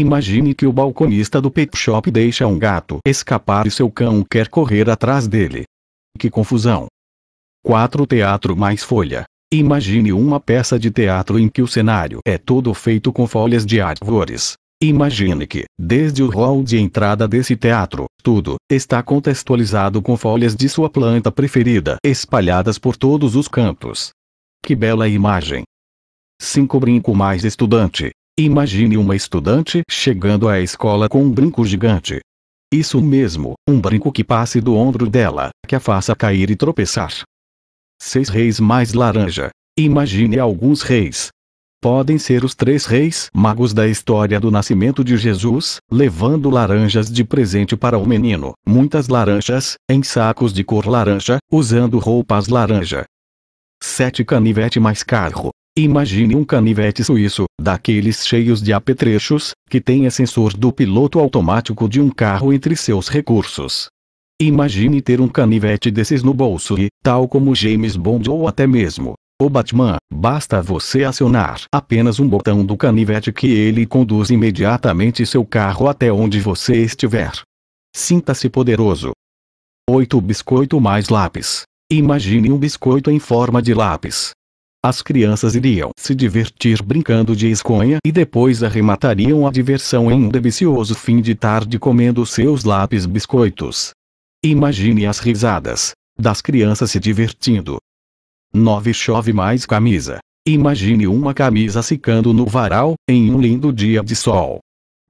Imagine que o balconista do pet shop deixa um gato escapar e seu cão quer correr atrás dele. Que confusão! 4 Teatro mais folha. Imagine uma peça de teatro em que o cenário é todo feito com folhas de árvores. Imagine que, desde o hall de entrada desse teatro, tudo está contextualizado com folhas de sua planta preferida espalhadas por todos os cantos. Que bela imagem! 5 Brinco mais estudante. Imagine uma estudante chegando à escola com um brinco gigante. Isso mesmo, um brinco que passe do ombro dela, que a faça cair e tropeçar. Seis reis mais laranja. Imagine alguns reis. Podem ser os três reis magos da história do nascimento de Jesus, levando laranjas de presente para o menino, muitas laranjas, em sacos de cor laranja, usando roupas laranja. 7 Canivete mais carro. Imagine um canivete suíço, daqueles cheios de apetrechos, que tenha sensor do piloto automático de um carro entre seus recursos. Imagine ter um canivete desses no bolso e, tal como James Bond ou até mesmo o Batman, basta você acionar apenas um botão do canivete que ele conduz imediatamente seu carro até onde você estiver. Sinta-se poderoso. 8 biscoito mais lápis. Imagine um biscoito em forma de lápis. As crianças iriam se divertir brincando de esconha e depois arrematariam a diversão em um delicioso fim de tarde comendo seus lápis biscoitos. Imagine as risadas das crianças se divertindo. 9 chove mais camisa. Imagine uma camisa secando no varal, em um lindo dia de sol.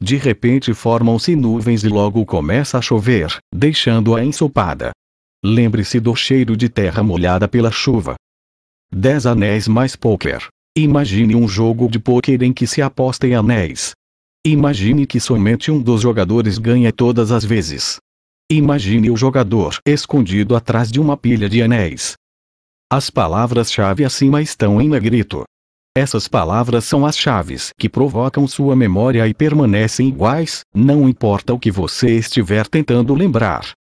De repente formam-se nuvens e logo começa a chover, deixando-a ensopada. Lembre-se do cheiro de terra molhada pela chuva, 10 anéis mais poker. Imagine um jogo de poker em que se aposta em anéis. Imagine que somente um dos jogadores ganha todas as vezes. Imagine o jogador escondido atrás de uma pilha de anéis. As palavras-chave acima estão em negrito. Essas palavras são as chaves que provocam sua memória e permanecem iguais, não importa o que você estiver tentando lembrar.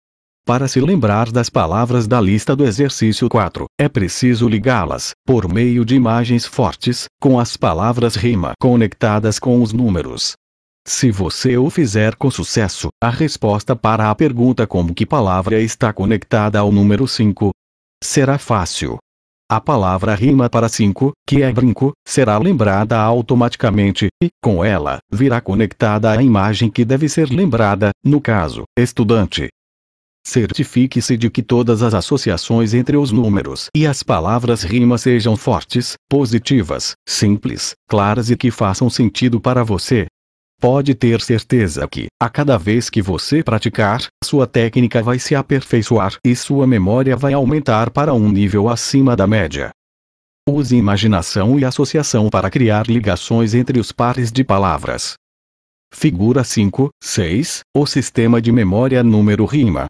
Para se lembrar das palavras da lista do exercício 4, é preciso ligá-las, por meio de imagens fortes, com as palavras rima conectadas com os números. Se você o fizer com sucesso, a resposta para a pergunta como que palavra está conectada ao número 5 será fácil. A palavra rima para 5, que é brinco, será lembrada automaticamente, e, com ela, virá conectada a imagem que deve ser lembrada, no caso, estudante. Certifique-se de que todas as associações entre os números e as palavras rima sejam fortes, positivas, simples, claras e que façam sentido para você. Pode ter certeza que, a cada vez que você praticar, sua técnica vai se aperfeiçoar e sua memória vai aumentar para um nível acima da média. Use imaginação e associação para criar ligações entre os pares de palavras. Figura 5, 6, o sistema de memória número rima.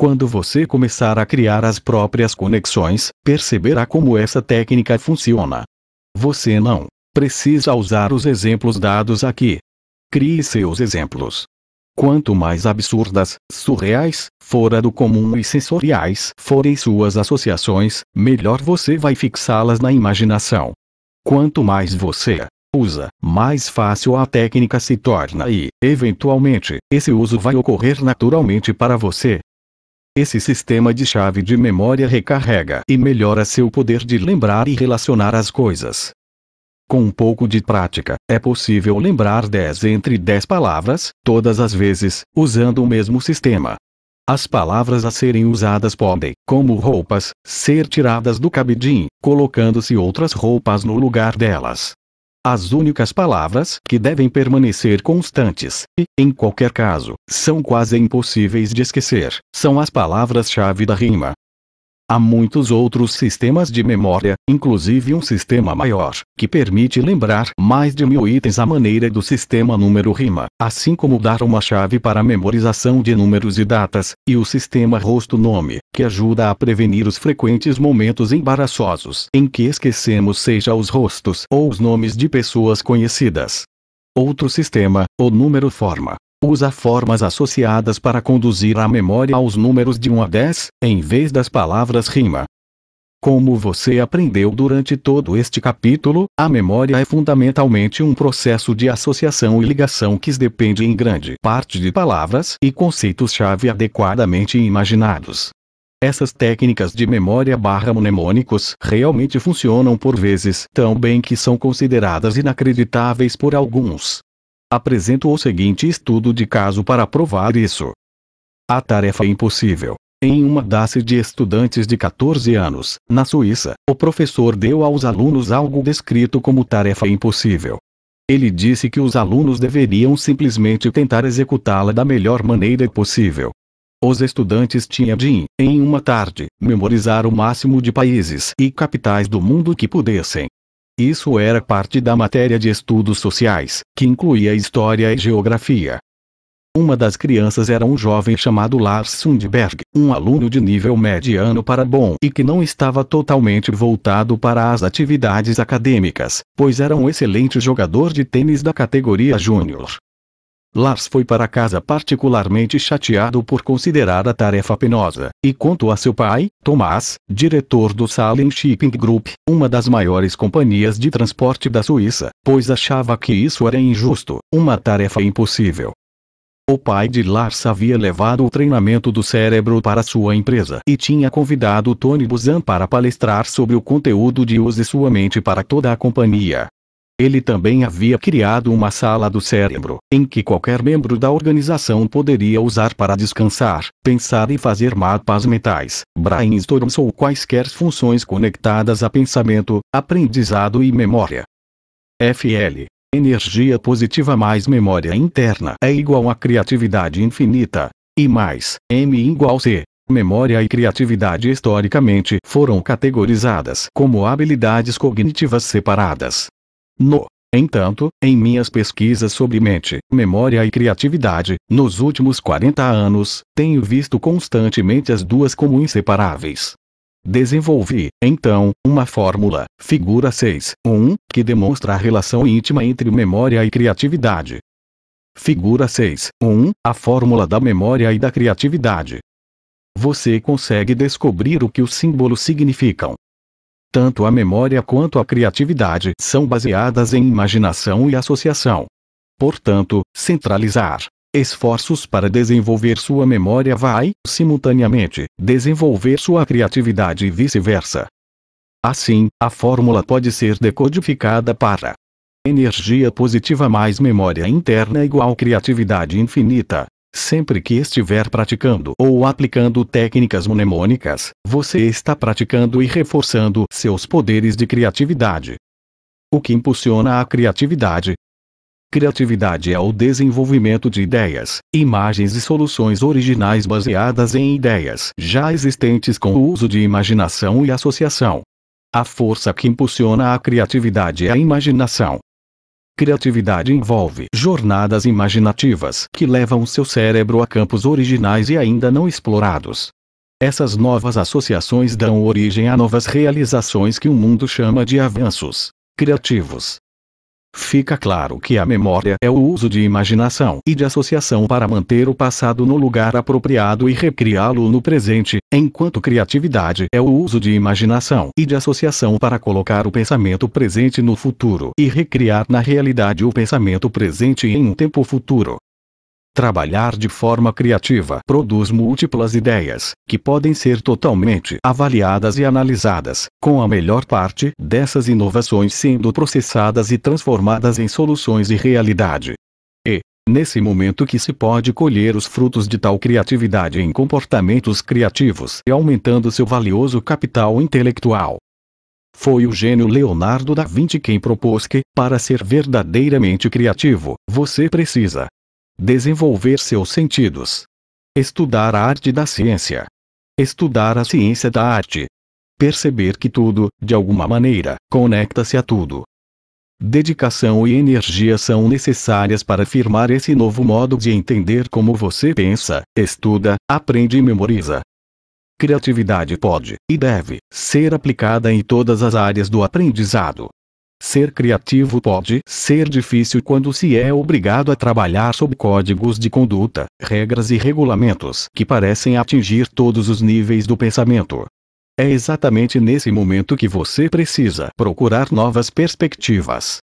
Quando você começar a criar as próprias conexões, perceberá como essa técnica funciona. Você não precisa usar os exemplos dados aqui. Crie seus exemplos. Quanto mais absurdas, surreais, fora do comum e sensoriais forem suas associações, melhor você vai fixá-las na imaginação. Quanto mais você usa, mais fácil a técnica se torna e, eventualmente, esse uso vai ocorrer naturalmente para você. Esse sistema de chave de memória recarrega e melhora seu poder de lembrar e relacionar as coisas. Com um pouco de prática, é possível lembrar 10 entre 10 palavras, todas as vezes, usando o mesmo sistema. As palavras a serem usadas podem, como roupas, ser tiradas do cabidim, colocando-se outras roupas no lugar delas. As únicas palavras que devem permanecer constantes, e, em qualquer caso, são quase impossíveis de esquecer, são as palavras-chave da rima. Há muitos outros sistemas de memória, inclusive um sistema maior, que permite lembrar mais de mil itens à maneira do sistema número rima, assim como dar uma chave para memorização de números e datas, e o sistema rosto-nome, que ajuda a prevenir os frequentes momentos embaraçosos em que esquecemos seja os rostos ou os nomes de pessoas conhecidas. Outro sistema, o número forma, usa formas associadas para conduzir a memória aos números de 1 a 10, em vez das palavras rima. Como você aprendeu durante todo este capítulo, a memória é fundamentalmente um processo de associação e ligação que depende em grande parte de palavras e conceitos-chave adequadamente imaginados. Essas técnicas de memória barra mnemônicos realmente funcionam por vezes tão bem que são consideradas inacreditáveis por alguns. Apresento o seguinte estudo de caso para provar isso. A tarefa é impossível. Em uma classe de estudantes de 14 anos, na Suíça, o professor deu aos alunos algo descrito como tarefa impossível. Ele disse que os alunos deveriam simplesmente tentar executá-la da melhor maneira possível. Os estudantes tinham de, em uma tarde, memorizar o máximo de países e capitais do mundo que pudessem. Isso era parte da matéria de estudos sociais, que incluía história e geografia. Uma das crianças era um jovem chamado Lars Sundberg, um aluno de nível mediano para bom e que não estava totalmente voltado para as atividades acadêmicas, pois era um excelente jogador de tênis da categoria júnior. Lars foi para casa particularmente chateado por considerar a tarefa penosa, e quanto a seu pai, Tomás, diretor do Salem Shipping Group, uma das maiores companhias de transporte da Suíça, pois achava que isso era injusto, uma tarefa impossível. O pai de Lars havia levado o treinamento do cérebro para sua empresa e tinha convidado Tony Buzan para palestrar sobre o conteúdo de Use Sua Mente para toda a companhia. Ele também havia criado uma sala do cérebro, em que qualquer membro da organização poderia usar para descansar, pensar e fazer mapas mentais, brainstorms ou quaisquer funções conectadas a pensamento, aprendizado e memória. FL. Energia positiva mais memória interna é igual a criatividade infinita. E mais, M igual C. Memória e criatividade historicamente foram categorizadas como habilidades cognitivas separadas. No entanto, em minhas pesquisas sobre mente, memória e criatividade, nos últimos 40 anos, tenho visto constantemente as duas como inseparáveis. Desenvolvi, então, uma fórmula, figura 6, 1, que demonstra a relação íntima entre memória e criatividade. Figura 6, 1, a fórmula da memória e da criatividade. Você consegue descobrir o que os símbolos significam, tanto a memória quanto a criatividade são baseadas em imaginação e associação. Portanto, centralizar esforços para desenvolver sua memória vai, simultaneamente, desenvolver sua criatividade e vice-versa. Assim, a fórmula pode ser decodificada para energia positiva mais memória interna igual criatividade infinita. Sempre que estiver praticando ou aplicando técnicas mnemônicas, você está praticando e reforçando seus poderes de criatividade. O que impulsiona a criatividade? Criatividade é o desenvolvimento de ideias, imagens e soluções originais baseadas em ideias já existentes com o uso de imaginação e associação. A força que impulsiona a criatividade é a imaginação. Criatividade envolve jornadas imaginativas que levam seu cérebro a campos originais e ainda não explorados. Essas novas associações dão origem a novas realizações que o mundo chama de avanços criativos. Fica claro que a memória é o uso de imaginação e de associação para manter o passado no lugar apropriado e recriá-lo no presente, enquanto criatividade é o uso de imaginação e de associação para colocar o pensamento presente no futuro e recriar na realidade o pensamento presente em um tempo futuro. Trabalhar de forma criativa produz múltiplas ideias, que podem ser totalmente avaliadas e analisadas, com a melhor parte dessas inovações sendo processadas e transformadas em soluções e realidade. E, nesse momento que se pode colher os frutos de tal criatividade em comportamentos criativos e aumentando seu valioso capital intelectual. Foi o gênio Leonardo da Vinci quem propôs que, para ser verdadeiramente criativo, você precisa Desenvolver seus sentidos. Estudar a arte da ciência. Estudar a ciência da arte. Perceber que tudo, de alguma maneira, conecta-se a tudo. Dedicação e energia são necessárias para firmar esse novo modo de entender como você pensa, estuda, aprende e memoriza. Criatividade pode, e deve, ser aplicada em todas as áreas do aprendizado. Ser criativo pode ser difícil quando se é obrigado a trabalhar sob códigos de conduta, regras e regulamentos que parecem atingir todos os níveis do pensamento. É exatamente nesse momento que você precisa procurar novas perspectivas.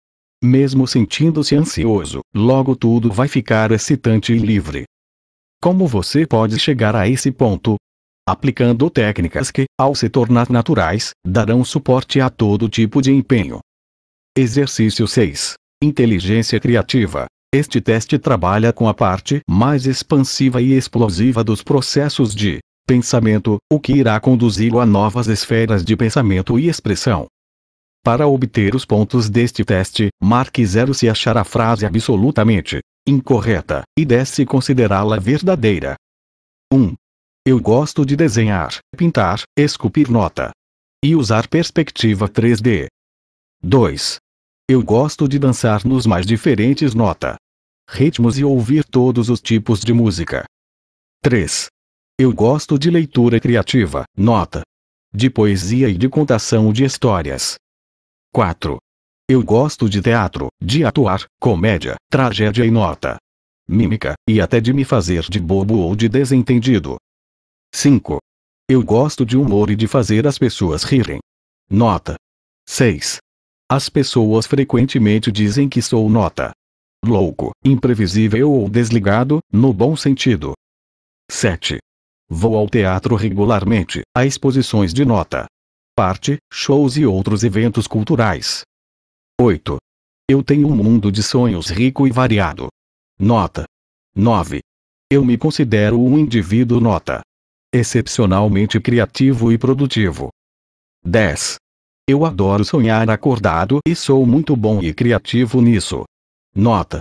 Mesmo sentindo-se ansioso, logo tudo vai ficar excitante e livre. Como você pode chegar a esse ponto? Aplicando técnicas que, ao se tornar naturais, darão suporte a todo tipo de empenho, Exercício 6. Inteligência criativa. Este teste trabalha com a parte mais expansiva e explosiva dos processos de pensamento, o que irá conduzi-lo a novas esferas de pensamento e expressão. Para obter os pontos deste teste, marque zero se achar a frase absolutamente incorreta e 10 se considerá-la verdadeira. 1. Eu gosto de desenhar, pintar, esculpir nota e usar perspectiva 3D. 2. Eu gosto de dançar nos mais diferentes nota, ritmos e ouvir todos os tipos de música. 3. Eu gosto de leitura criativa, nota, de poesia e de contação de histórias. 4. Eu gosto de teatro, de atuar, comédia, tragédia e nota. Mímica, e até de me fazer de bobo ou de desentendido. 5. Eu gosto de humor e de fazer as pessoas rirem. Nota. 6. As pessoas frequentemente dizem que sou nota. Louco, imprevisível ou desligado, no bom sentido. 7. Vou ao teatro regularmente, a exposições de nota. Parte, shows e outros eventos culturais. 8. Eu tenho um mundo de sonhos rico e variado. Nota. 9. Eu me considero um indivíduo nota. Excepcionalmente criativo e produtivo. 10. Eu adoro sonhar acordado e sou muito bom e criativo nisso. Nota: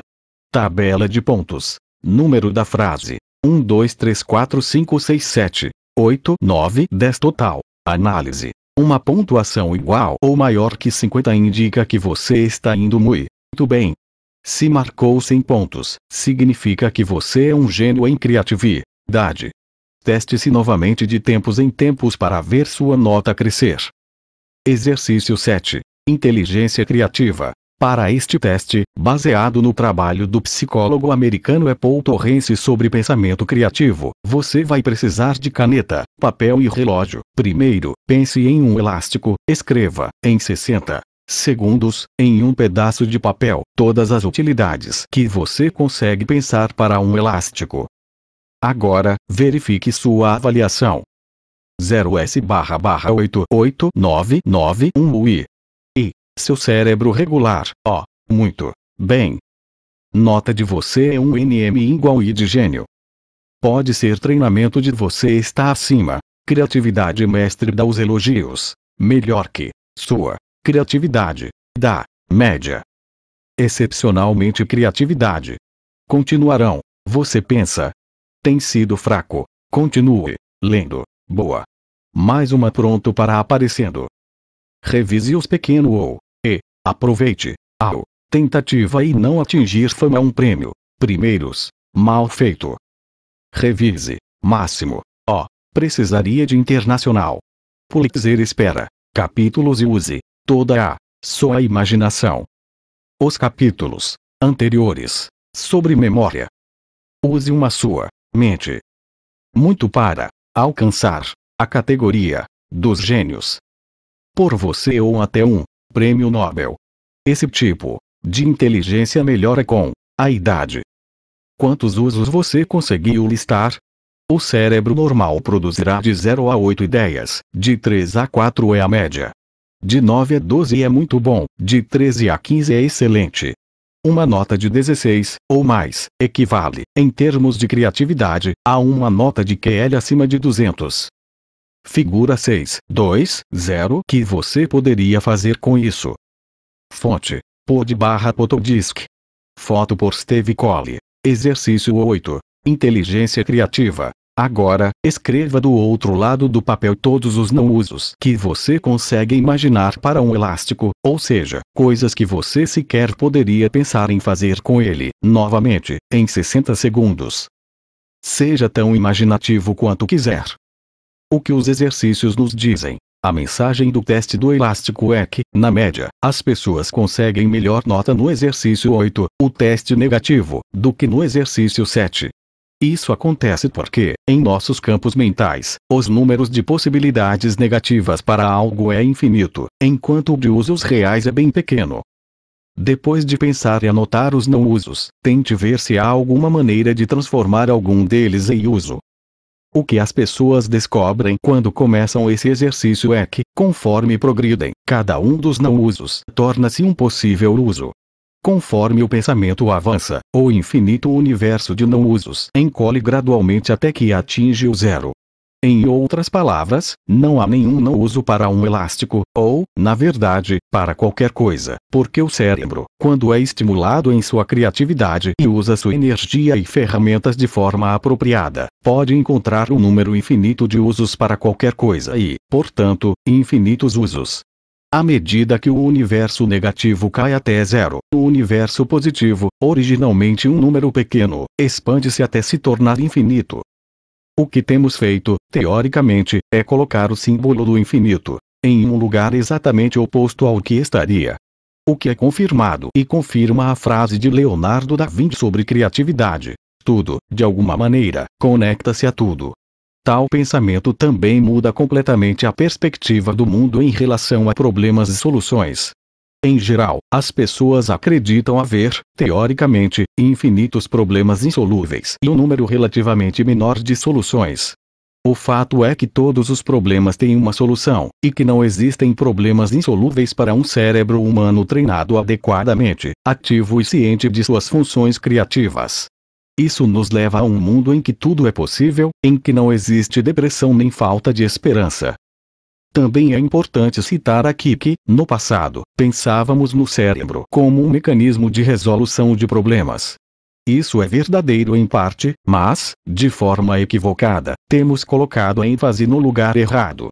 Tabela de pontos. Número da frase: 1, 2, 3, 4, 5, 6, 7, 8, 9, 10 total. Análise: Uma pontuação igual ou maior que 50 indica que você está indo muito bem. Se marcou 100 pontos, significa que você é um gênio em criatividade. Teste-se novamente de tempos em tempos para ver sua nota crescer. Exercício 7. Inteligência criativa. Para este teste, baseado no trabalho do psicólogo americano Apple Torrance sobre pensamento criativo, você vai precisar de caneta, papel e relógio. Primeiro, pense em um elástico, escreva, em 60 segundos, em um pedaço de papel, todas as utilidades que você consegue pensar para um elástico. Agora, verifique sua avaliação. 0S barra barra 88991 UI. E, seu cérebro regular, ó, muito, bem. Nota de você é um NM igual I de gênio. Pode ser treinamento de você está acima. Criatividade mestre dá os elogios. Melhor que sua criatividade da média. Excepcionalmente criatividade. Continuarão. Você pensa. Tem sido fraco. Continue lendo. Boa. Mais uma pronto para aparecendo. Revise os pequeno ou e aproveite a tentativa e não atingir fama é um prêmio. Primeiros, mal feito. Revise, máximo, ó, precisaria de internacional. Pulitzer espera capítulos e use toda a sua imaginação. Os capítulos anteriores sobre memória. Use uma sua mente muito para alcançar a categoria dos gênios. Por você ou até um prêmio Nobel. Esse tipo de inteligência melhora com a idade. Quantos usos você conseguiu listar? O cérebro normal produzirá de 0 a 8 ideias, de 3 a 4 é a média. De 9 a 12 é muito bom, de 13 a 15 é excelente. Uma nota de 16, ou mais, equivale, em termos de criatividade, a uma nota de QL acima de 200. Figura 6, 2, 0 que você poderia fazer com isso. Fonte: Pod barra Potodisc. Foto por Steve Cole. Exercício 8. Inteligência criativa. Agora, escreva do outro lado do papel todos os não usos que você consegue imaginar para um elástico, ou seja, coisas que você sequer poderia pensar em fazer com ele, novamente, em 60 segundos. Seja tão imaginativo quanto quiser. O que os exercícios nos dizem? A mensagem do teste do elástico é que, na média, as pessoas conseguem melhor nota no exercício 8, o teste negativo, do que no exercício 7. Isso acontece porque, em nossos campos mentais, os números de possibilidades negativas para algo é infinito, enquanto o de usos reais é bem pequeno. Depois de pensar e anotar os não usos, tente ver se há alguma maneira de transformar algum deles em uso. O que as pessoas descobrem quando começam esse exercício é que, conforme progridem, cada um dos não usos torna-se um possível uso. Conforme o pensamento avança, o infinito universo de não usos encolhe gradualmente até que atinge o zero. Em outras palavras, não há nenhum não uso para um elástico, ou, na verdade, para qualquer coisa, porque o cérebro, quando é estimulado em sua criatividade e usa sua energia e ferramentas de forma apropriada, pode encontrar um número infinito de usos para qualquer coisa e, portanto, infinitos usos. À medida que o universo negativo cai até zero, o universo positivo, originalmente um número pequeno, expande-se até se tornar infinito. O que temos feito, teoricamente, é colocar o símbolo do infinito em um lugar exatamente oposto ao que estaria. O que é confirmado e confirma a frase de Leonardo da Vinci sobre criatividade. Tudo, de alguma maneira, conecta-se a tudo. Tal pensamento também muda completamente a perspectiva do mundo em relação a problemas e soluções. Em geral, as pessoas acreditam haver, teoricamente, infinitos problemas insolúveis e um número relativamente menor de soluções. O fato é que todos os problemas têm uma solução, e que não existem problemas insolúveis para um cérebro humano treinado adequadamente, ativo e ciente de suas funções criativas. Isso nos leva a um mundo em que tudo é possível, em que não existe depressão nem falta de esperança, também é importante citar aqui que, no passado, pensávamos no cérebro como um mecanismo de resolução de problemas. Isso é verdadeiro em parte, mas, de forma equivocada, temos colocado a ênfase no lugar errado.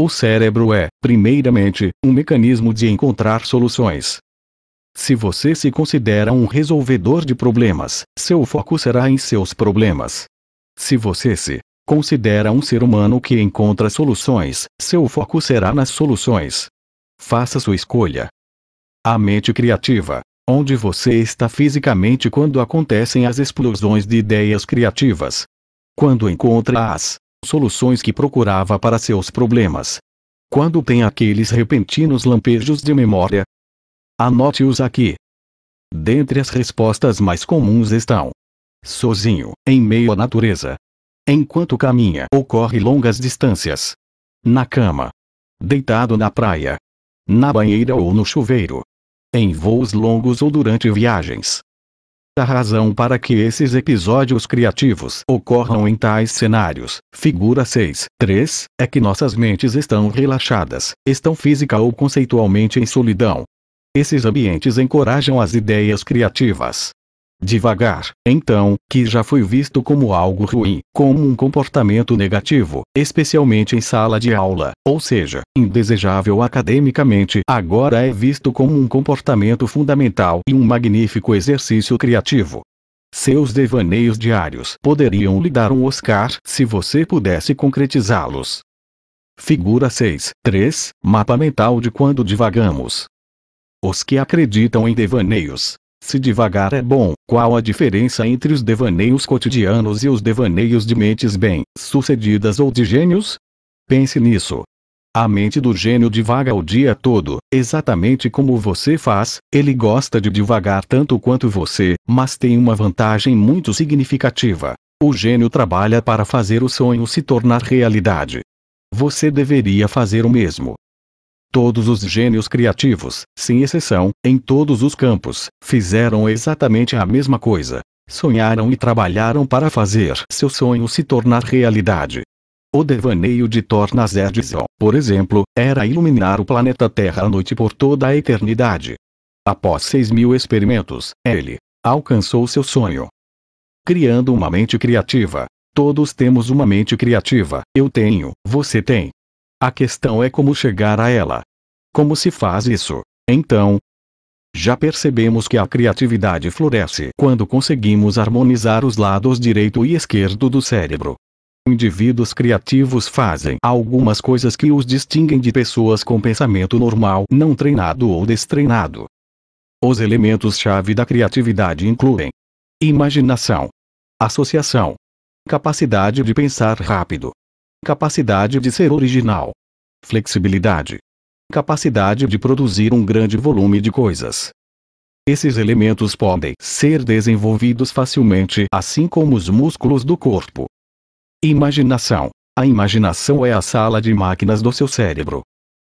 O cérebro é, primeiramente, um mecanismo de encontrar soluções. Se você se considera um resolvedor de problemas, seu foco será em seus problemas. Se você se Considera um ser humano que encontra soluções, seu foco será nas soluções. Faça sua escolha. A mente criativa. Onde você está fisicamente quando acontecem as explosões de ideias criativas? Quando encontra as soluções que procurava para seus problemas? Quando tem aqueles repentinos lampejos de memória? Anote-os aqui. Dentre as respostas mais comuns estão: sozinho, em meio à natureza, enquanto caminha ou corre longas distâncias. Na cama. Deitado na praia. Na banheira ou no chuveiro. Em voos longos ou durante viagens. A razão para que esses episódios criativos ocorram em tais cenários, figura 6, 3, é que nossas mentes estão relaxadas, estão física ou conceitualmente em solidão. Esses ambientes encorajam as ideias criativas. Devagar, então, que já foi visto como algo ruim, como um comportamento negativo, especialmente em sala de aula, ou seja, indesejável academicamente, agora é visto como um comportamento fundamental e um magnífico exercício criativo. Seus devaneios diários poderiam lhe dar um Oscar se você pudesse concretizá-los. Figura 6, 3 Mapa mental de quando divagamos. Os que acreditam em devaneios se devagar é bom, qual a diferença entre os devaneios cotidianos e os devaneios de mentes bem-sucedidas ou de gênios? Pense nisso. A mente do gênio divaga o dia todo, exatamente como você faz, ele gosta de divagar tanto quanto você, mas tem uma vantagem muito significativa. O gênio trabalha para fazer o sonho se tornar realidade. Você deveria fazer o mesmo. Todos os gênios criativos, sem exceção, em todos os campos, fizeram exatamente a mesma coisa. Sonharam e trabalharam para fazer seu sonho se tornar realidade. O devaneio de Tornas Edison, por exemplo, era iluminar o planeta Terra à noite por toda a eternidade. Após seis mil experimentos, ele alcançou seu sonho. Criando uma mente criativa. Todos temos uma mente criativa, eu tenho, você tem, a questão é como chegar a ela. Como se faz isso, então? Já percebemos que a criatividade floresce quando conseguimos harmonizar os lados direito e esquerdo do cérebro. Indivíduos criativos fazem algumas coisas que os distinguem de pessoas com pensamento normal, não treinado ou destreinado. Os elementos-chave da criatividade incluem imaginação, associação, capacidade de pensar rápido, capacidade de ser original, flexibilidade, capacidade de produzir um grande volume de coisas. Esses elementos podem ser desenvolvidos facilmente, assim como os músculos do corpo. Imaginação. A imaginação é a sala de máquinas do seu cérebro.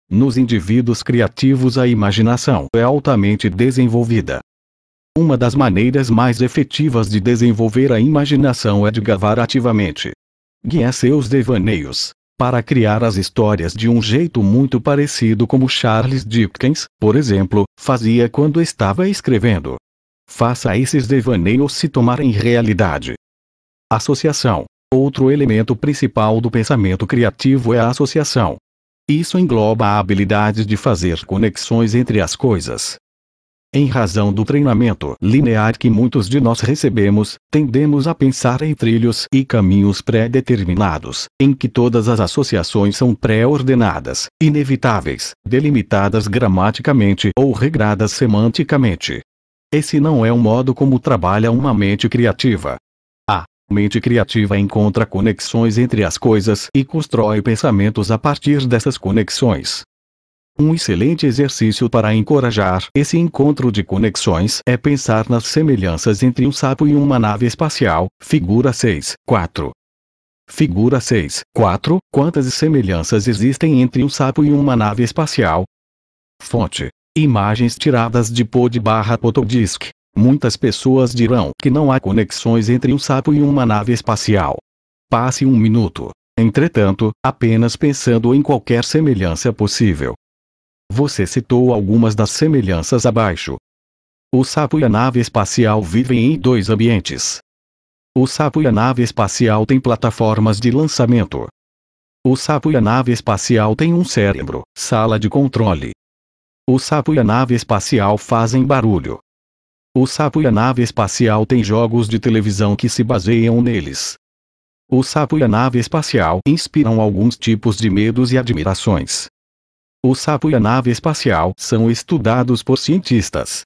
Nos indivíduos criativos, a imaginação é altamente desenvolvida. Uma das maneiras mais efetivas de desenvolver a imaginação é de gravar ativamente guia seus devaneios para criar as histórias de um jeito muito parecido como Charles Dickens, por exemplo, fazia quando estava escrevendo. Faça esses devaneios se tomarem realidade. Associação. Outro elemento principal do pensamento criativo é a associação. Isso engloba a habilidade de fazer conexões entre as coisas, em razão do treinamento linear que muitos de nós recebemos, tendemos a pensar em trilhos e caminhos pré-determinados, em que todas as associações são pré-ordenadas, inevitáveis, delimitadas gramaticamente ou regradas semanticamente. Esse não é o modo como trabalha uma mente criativa. A mente criativa encontra conexões entre as coisas e constrói pensamentos a partir dessas conexões. Um excelente exercício para encorajar esse encontro de conexões é pensar nas semelhanças entre um sapo e uma nave espacial. Figura 6, 4. Figura 6, 4. Quantas semelhanças existem entre um sapo e uma nave espacial? Fonte. Imagens tiradas de pod Potodisc. Muitas pessoas dirão que não há conexões entre um sapo e uma nave espacial. Passe um minuto. Entretanto, apenas pensando em qualquer semelhança possível, você citou algumas das semelhanças abaixo. O sapo e a nave espacial vivem em dois ambientes. O sapo e a nave espacial têm plataformas de lançamento. O sapo e a nave espacial têm um cérebro, sala de controle. O sapo e a nave espacial fazem barulho. O sapo e a nave espacial têm jogos de televisão que se baseiam neles. O sapo e a nave espacial inspiram alguns tipos de medos e admirações. O sapo e a nave espacial são estudados por cientistas.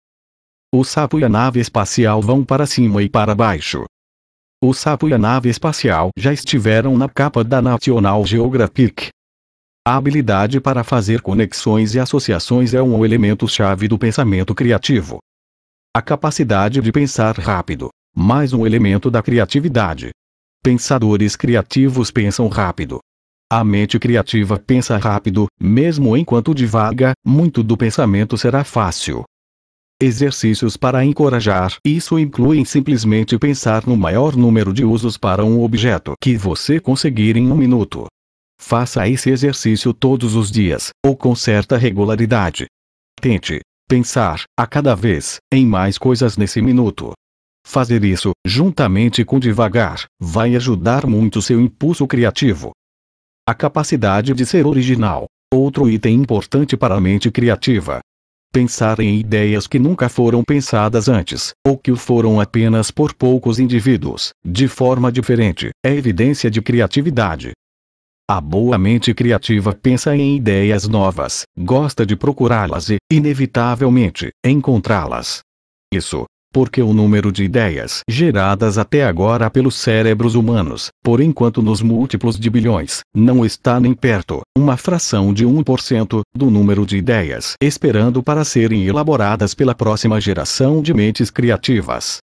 O sapo e a nave espacial vão para cima e para baixo. O sapo e a nave espacial já estiveram na capa da National Geographic. A habilidade para fazer conexões e associações é um elemento-chave do pensamento criativo. A capacidade de pensar rápido, mais um elemento da criatividade. Pensadores criativos pensam rápido. A mente criativa pensa rápido, mesmo enquanto divaga, muito do pensamento será fácil. Exercícios para encorajar. Isso inclui simplesmente pensar no maior número de usos para um objeto que você conseguir em um minuto. Faça esse exercício todos os dias, ou com certa regularidade. Tente pensar, a cada vez, em mais coisas nesse minuto. Fazer isso, juntamente com devagar, vai ajudar muito seu impulso criativo. A capacidade de ser original. Outro item importante para a mente criativa. Pensar em ideias que nunca foram pensadas antes, ou que o foram apenas por poucos indivíduos, de forma diferente, é evidência de criatividade. A boa mente criativa pensa em ideias novas, gosta de procurá-las e, inevitavelmente, encontrá-las. Isso, porque o número de ideias geradas até agora pelos cérebros humanos, por enquanto nos múltiplos de bilhões, não está nem perto, uma fração de 1%, do número de ideias esperando para serem elaboradas pela próxima geração de mentes criativas.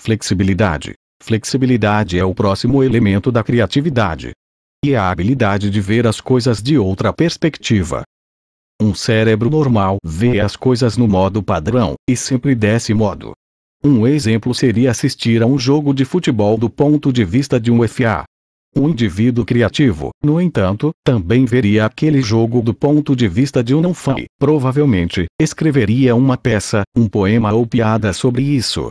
Flexibilidade. Flexibilidade é o próximo elemento da criatividade. E a habilidade de ver as coisas de outra perspectiva. Um cérebro normal vê as coisas no modo padrão, e sempre desse modo. Um exemplo seria assistir a um jogo de futebol do ponto de vista de um FA. Um indivíduo criativo, no entanto, também veria aquele jogo do ponto de vista de um não-fã e, provavelmente, escreveria uma peça, um poema ou piada sobre isso.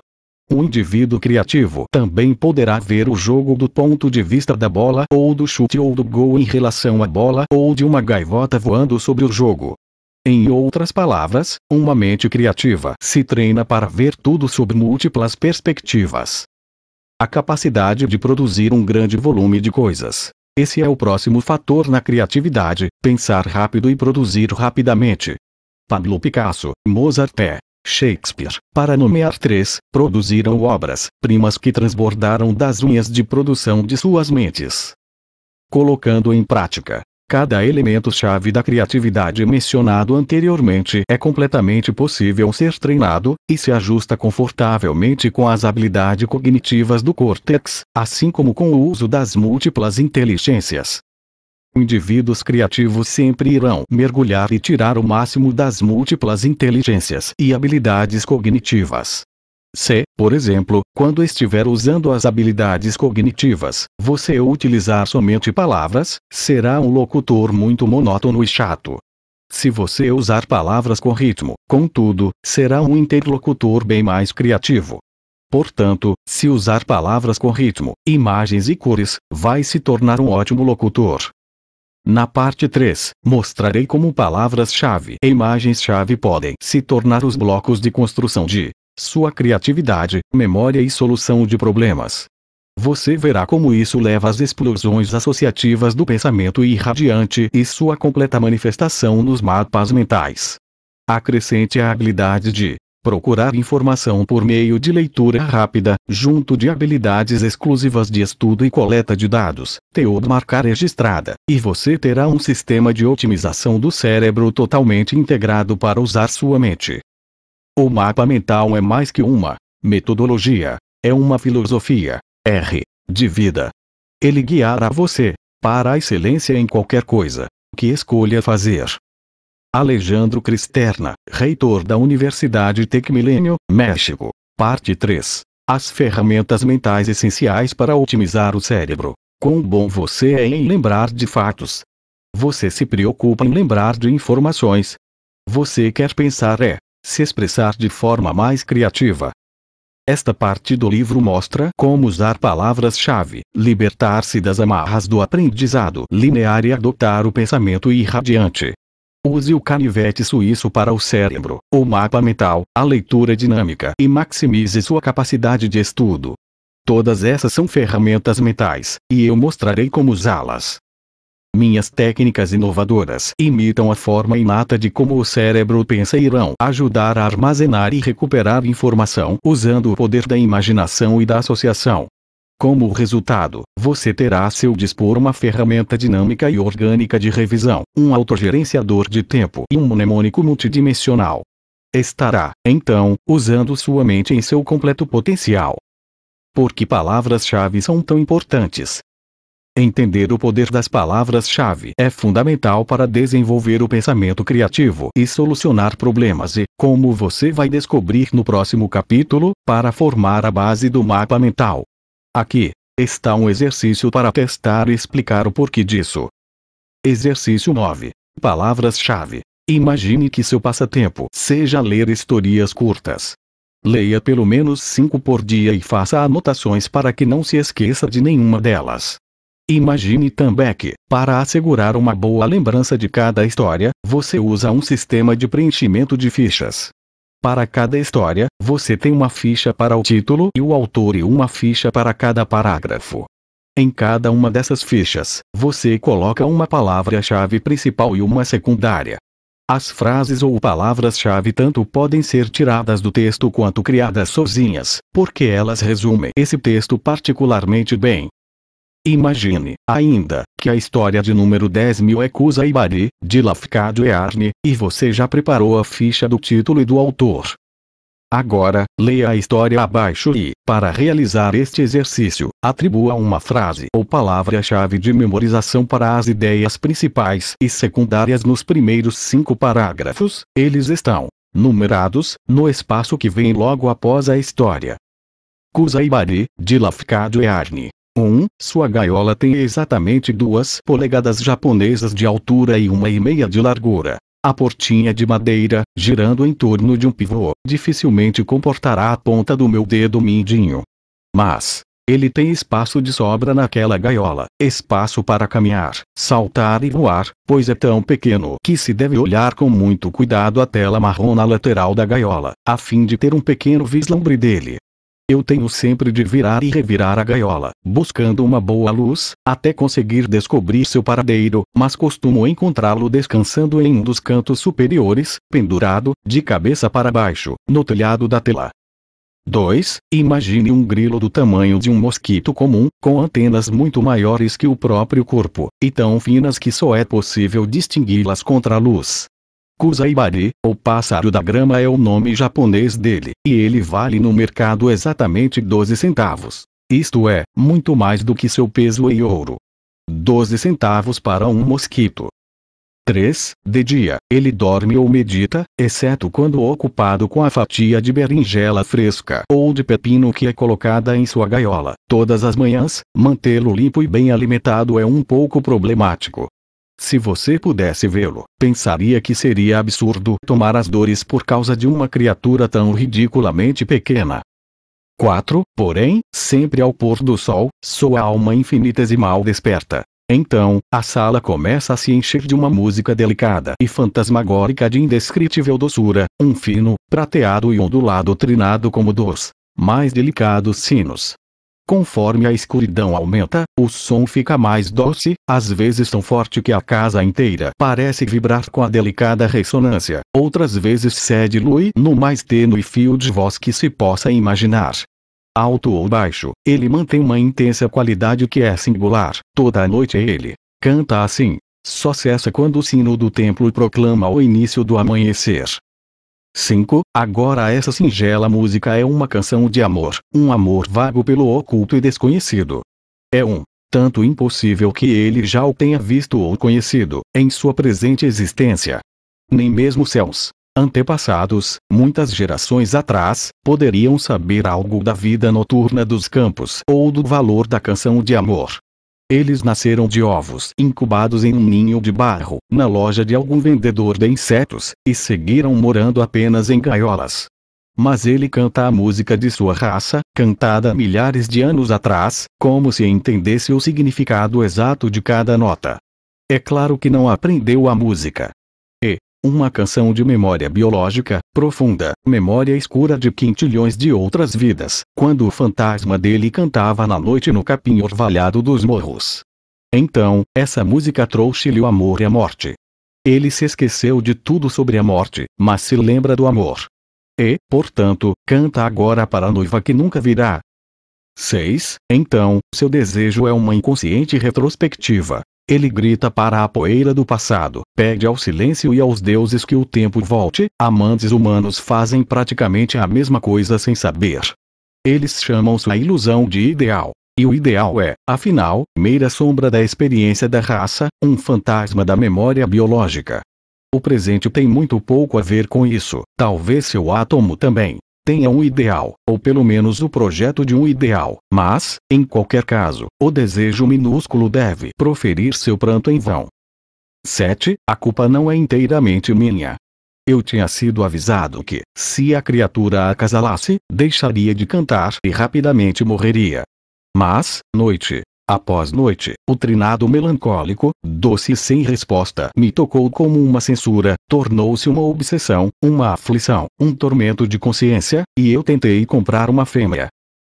Um indivíduo criativo também poderá ver o jogo do ponto de vista da bola ou do chute ou do gol em relação à bola ou de uma gaivota voando sobre o jogo. Em outras palavras, uma mente criativa se treina para ver tudo sob múltiplas perspectivas. A capacidade de produzir um grande volume de coisas. Esse é o próximo fator na criatividade: pensar rápido e produzir rapidamente. Pablo Picasso, Mozart e Shakespeare, para nomear três, produziram obras primas que transbordaram das unhas de produção de suas mentes colocando em prática Cada elemento-chave da criatividade mencionado anteriormente é completamente possível ser treinado, e se ajusta confortavelmente com as habilidades cognitivas do córtex, assim como com o uso das múltiplas inteligências. Indivíduos criativos sempre irão mergulhar e tirar o máximo das múltiplas inteligências e habilidades cognitivas. Se, por exemplo, quando estiver usando as habilidades cognitivas, você utilizar somente palavras, será um locutor muito monótono e chato. Se você usar palavras com ritmo, contudo, será um interlocutor bem mais criativo. Portanto, se usar palavras com ritmo, imagens e cores, vai se tornar um ótimo locutor. Na parte 3, mostrarei como palavras-chave e imagens-chave podem se tornar os blocos de construção de sua criatividade, memória e solução de problemas. Você verá como isso leva às explosões associativas do pensamento irradiante e sua completa manifestação nos mapas mentais. Acrescente a habilidade de procurar informação por meio de leitura rápida, junto de habilidades exclusivas de estudo e coleta de dados, teor marcar registrada, e você terá um sistema de otimização do cérebro totalmente integrado para usar sua mente. O mapa mental é mais que uma metodologia, é uma filosofia R de vida. Ele guiará você para a excelência em qualquer coisa que escolha fazer. Alejandro Cristerna, reitor da Universidade Tecmilênio, México. Parte 3. As ferramentas mentais essenciais para otimizar o cérebro. Quão bom você é em lembrar de fatos. Você se preocupa em lembrar de informações. Você quer pensar é se expressar de forma mais criativa. Esta parte do livro mostra como usar palavras-chave, libertar-se das amarras do aprendizado linear e adotar o pensamento irradiante. Use o canivete suíço para o cérebro, o mapa mental, a leitura dinâmica e maximize sua capacidade de estudo. Todas essas são ferramentas mentais, e eu mostrarei como usá-las. Minhas técnicas inovadoras imitam a forma inata de como o cérebro pensa e irão ajudar a armazenar e recuperar informação usando o poder da imaginação e da associação. Como resultado, você terá a seu dispor uma ferramenta dinâmica e orgânica de revisão, um autogerenciador de tempo e um mnemônico multidimensional. Estará, então, usando sua mente em seu completo potencial. Por que palavras-chave são tão importantes? Entender o poder das palavras-chave é fundamental para desenvolver o pensamento criativo e solucionar problemas e, como você vai descobrir no próximo capítulo, para formar a base do mapa mental. Aqui está um exercício para testar e explicar o porquê disso. Exercício 9. Palavras-chave. Imagine que seu passatempo seja ler historias curtas. Leia pelo menos 5 por dia e faça anotações para que não se esqueça de nenhuma delas. Imagine também que, para assegurar uma boa lembrança de cada história, você usa um sistema de preenchimento de fichas. Para cada história, você tem uma ficha para o título e o autor e uma ficha para cada parágrafo. Em cada uma dessas fichas, você coloca uma palavra-chave principal e uma secundária. As frases ou palavras-chave tanto podem ser tiradas do texto quanto criadas sozinhas, porque elas resumem esse texto particularmente bem. Imagine, ainda, que a história de número mil é Cusa e Bari, de Lafcadio Arne, e você já preparou a ficha do título e do autor. Agora, leia a história abaixo e, para realizar este exercício, atribua uma frase ou palavra-chave de memorização para as ideias principais e secundárias nos primeiros cinco parágrafos, eles estão numerados, no espaço que vem logo após a história. Cusa e Bari, de Lafcadio Arne. 1. Um, sua gaiola tem exatamente duas polegadas japonesas de altura e uma e meia de largura. A portinha de madeira, girando em torno de um pivô, dificilmente comportará a ponta do meu dedo mindinho. Mas, ele tem espaço de sobra naquela gaiola, espaço para caminhar, saltar e voar, pois é tão pequeno que se deve olhar com muito cuidado a tela marrom na lateral da gaiola, a fim de ter um pequeno vislumbre dele. Eu tenho sempre de virar e revirar a gaiola, buscando uma boa luz, até conseguir descobrir seu paradeiro, mas costumo encontrá-lo descansando em um dos cantos superiores, pendurado, de cabeça para baixo, no telhado da tela. 2. Imagine um grilo do tamanho de um mosquito comum, com antenas muito maiores que o próprio corpo, e tão finas que só é possível distingui-las contra a luz. Kusaibari, ou pássaro da grama é o nome japonês dele, e ele vale no mercado exatamente 12 centavos. Isto é, muito mais do que seu peso em ouro. 12 centavos para um mosquito. 3. De dia, ele dorme ou medita, exceto quando ocupado com a fatia de berinjela fresca ou de pepino que é colocada em sua gaiola. Todas as manhãs, mantê-lo limpo e bem alimentado é um pouco problemático, se você pudesse vê-lo, pensaria que seria absurdo tomar as dores por causa de uma criatura tão ridiculamente pequena. 4. Porém, sempre ao pôr do sol, sua alma infinitesimal desperta. Então, a sala começa a se encher de uma música delicada e fantasmagórica de indescritível doçura, um fino, prateado e ondulado trinado como dos mais delicados sinos. Conforme a escuridão aumenta, o som fica mais doce, às vezes tão forte que a casa inteira parece vibrar com a delicada ressonância, outras vezes cede-lhe no mais tênue fio de voz que se possa imaginar. Alto ou baixo, ele mantém uma intensa qualidade que é singular. Toda a noite ele canta assim. Só cessa quando o sino do templo proclama o início do amanhecer. 5. Agora essa singela música é uma canção de amor, um amor vago pelo oculto e desconhecido. É um tanto impossível que ele já o tenha visto ou conhecido, em sua presente existência. Nem mesmo céus, antepassados, muitas gerações atrás, poderiam saber algo da vida noturna dos campos ou do valor da canção de amor, eles nasceram de ovos incubados em um ninho de barro, na loja de algum vendedor de insetos, e seguiram morando apenas em gaiolas. Mas ele canta a música de sua raça, cantada milhares de anos atrás, como se entendesse o significado exato de cada nota. É claro que não aprendeu a música, uma canção de memória biológica, profunda, memória escura de quintilhões de outras vidas, quando o fantasma dele cantava na noite no capim orvalhado dos morros. Então, essa música trouxe-lhe o amor e a morte. Ele se esqueceu de tudo sobre a morte, mas se lembra do amor. E, portanto, canta agora para a noiva que nunca virá. 6. Então, seu desejo é uma inconsciente retrospectiva, ele grita para a poeira do passado, pede ao silêncio e aos deuses que o tempo volte. Amantes humanos fazem praticamente a mesma coisa sem saber. Eles chamam sua ilusão de ideal. E o ideal é, afinal, meira sombra da experiência da raça, um fantasma da memória biológica. O presente tem muito pouco a ver com isso, talvez seu átomo também tenha um ideal, ou pelo menos o projeto de um ideal, mas, em qualquer caso, o desejo minúsculo deve proferir seu pranto em vão. 7. A culpa não é inteiramente minha. Eu tinha sido avisado que, se a criatura acasalasse, deixaria de cantar e rapidamente morreria. Mas, noite, Após noite, o trinado melancólico, doce e sem resposta, me tocou como uma censura, tornou-se uma obsessão, uma aflição, um tormento de consciência, e eu tentei comprar uma fêmea.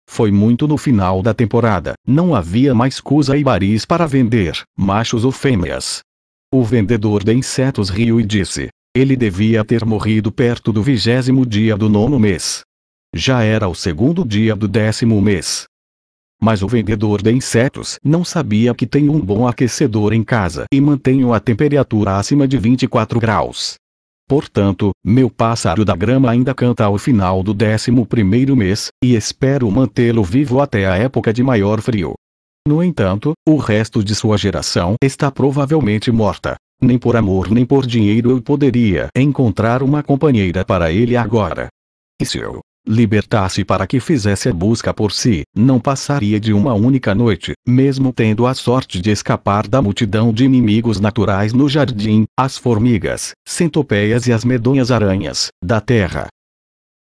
Foi muito no final da temporada, não havia mais cusa e baris para vender, machos ou fêmeas. O vendedor de insetos riu e disse: ele devia ter morrido perto do vigésimo dia do nono mês. Já era o segundo dia do décimo mês. Mas o vendedor de insetos não sabia que tem um bom aquecedor em casa e mantenho a temperatura acima de 24 graus. Portanto, meu pássaro da grama ainda canta ao final do 11 mês, e espero mantê-lo vivo até a época de maior frio. No entanto, o resto de sua geração está provavelmente morta. Nem por amor nem por dinheiro eu poderia encontrar uma companheira para ele agora. E se eu libertasse para que fizesse a busca por si, não passaria de uma única noite, mesmo tendo a sorte de escapar da multidão de inimigos naturais no jardim, as formigas, centopeias e as medonhas aranhas, da terra.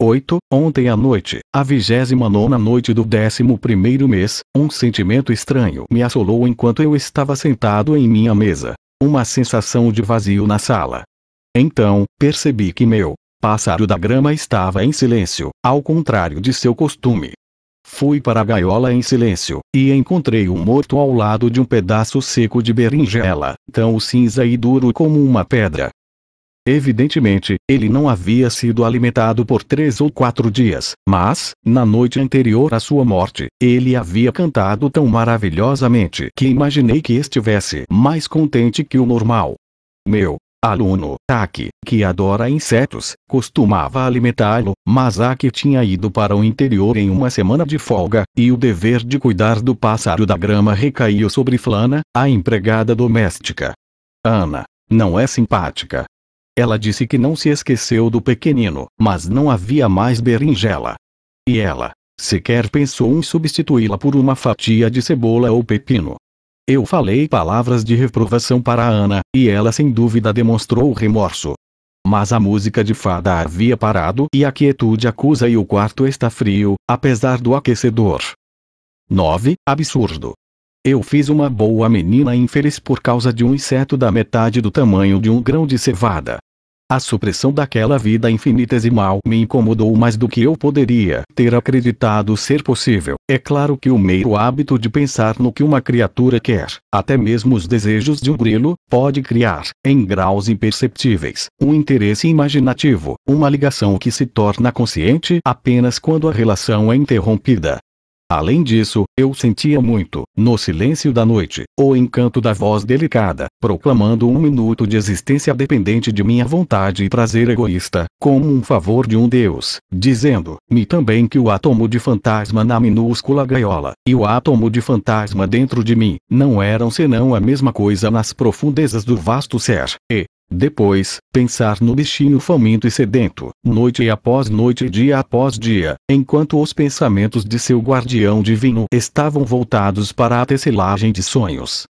8. Ontem à noite, a vigésima nona noite do décimo primeiro mês, um sentimento estranho me assolou enquanto eu estava sentado em minha mesa. Uma sensação de vazio na sala. Então, percebi que meu pássaro da grama estava em silêncio, ao contrário de seu costume. Fui para a gaiola em silêncio, e encontrei um morto ao lado de um pedaço seco de berinjela, tão cinza e duro como uma pedra. Evidentemente, ele não havia sido alimentado por três ou quatro dias, mas, na noite anterior à sua morte, ele havia cantado tão maravilhosamente que imaginei que estivesse mais contente que o normal. Meu aluno Aki, que adora insetos, costumava alimentá-lo, mas Aki tinha ido para o interior em uma semana de folga, e o dever de cuidar do pássaro da grama recaiu sobre Flana, a empregada doméstica. Ana, não é simpática. Ela disse que não se esqueceu do pequenino, mas não havia mais berinjela. E ela, sequer pensou em substituí-la por uma fatia de cebola ou pepino. Eu falei palavras de reprovação para Ana, e ela sem dúvida demonstrou remorso. Mas a música de fada havia parado e a quietude acusa e o quarto está frio, apesar do aquecedor. 9. Absurdo. Eu fiz uma boa menina infeliz por causa de um inseto da metade do tamanho de um grão de cevada. A supressão daquela vida infinitesimal me incomodou mais do que eu poderia ter acreditado ser possível. É claro que o mero hábito de pensar no que uma criatura quer, até mesmo os desejos de um grilo, pode criar, em graus imperceptíveis, um interesse imaginativo, uma ligação que se torna consciente apenas quando a relação é interrompida. Além disso, eu sentia muito, no silêncio da noite, o encanto da voz delicada, proclamando um minuto de existência dependente de minha vontade e prazer egoísta, como um favor de um Deus, dizendo-me também que o átomo de fantasma na minúscula gaiola, e o átomo de fantasma dentro de mim, não eram senão a mesma coisa nas profundezas do vasto ser, e, depois, pensar no bichinho faminto e sedento, noite após noite e dia após dia, enquanto os pensamentos de seu guardião divino estavam voltados para a tecelagem de sonhos.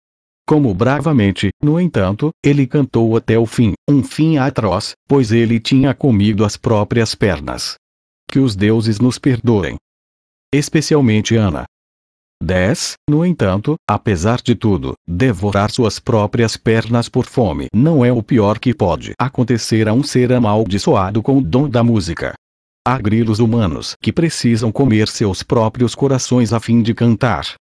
Como bravamente, no entanto, ele cantou até o fim, um fim atroz, pois ele tinha comido as próprias pernas. Que os deuses nos perdoem. Especialmente Ana. 10. No entanto, apesar de tudo, devorar suas próprias pernas por fome não é o pior que pode acontecer a um ser amaldiçoado com o dom da música. Há grilos humanos que precisam comer seus próprios corações a fim de cantar.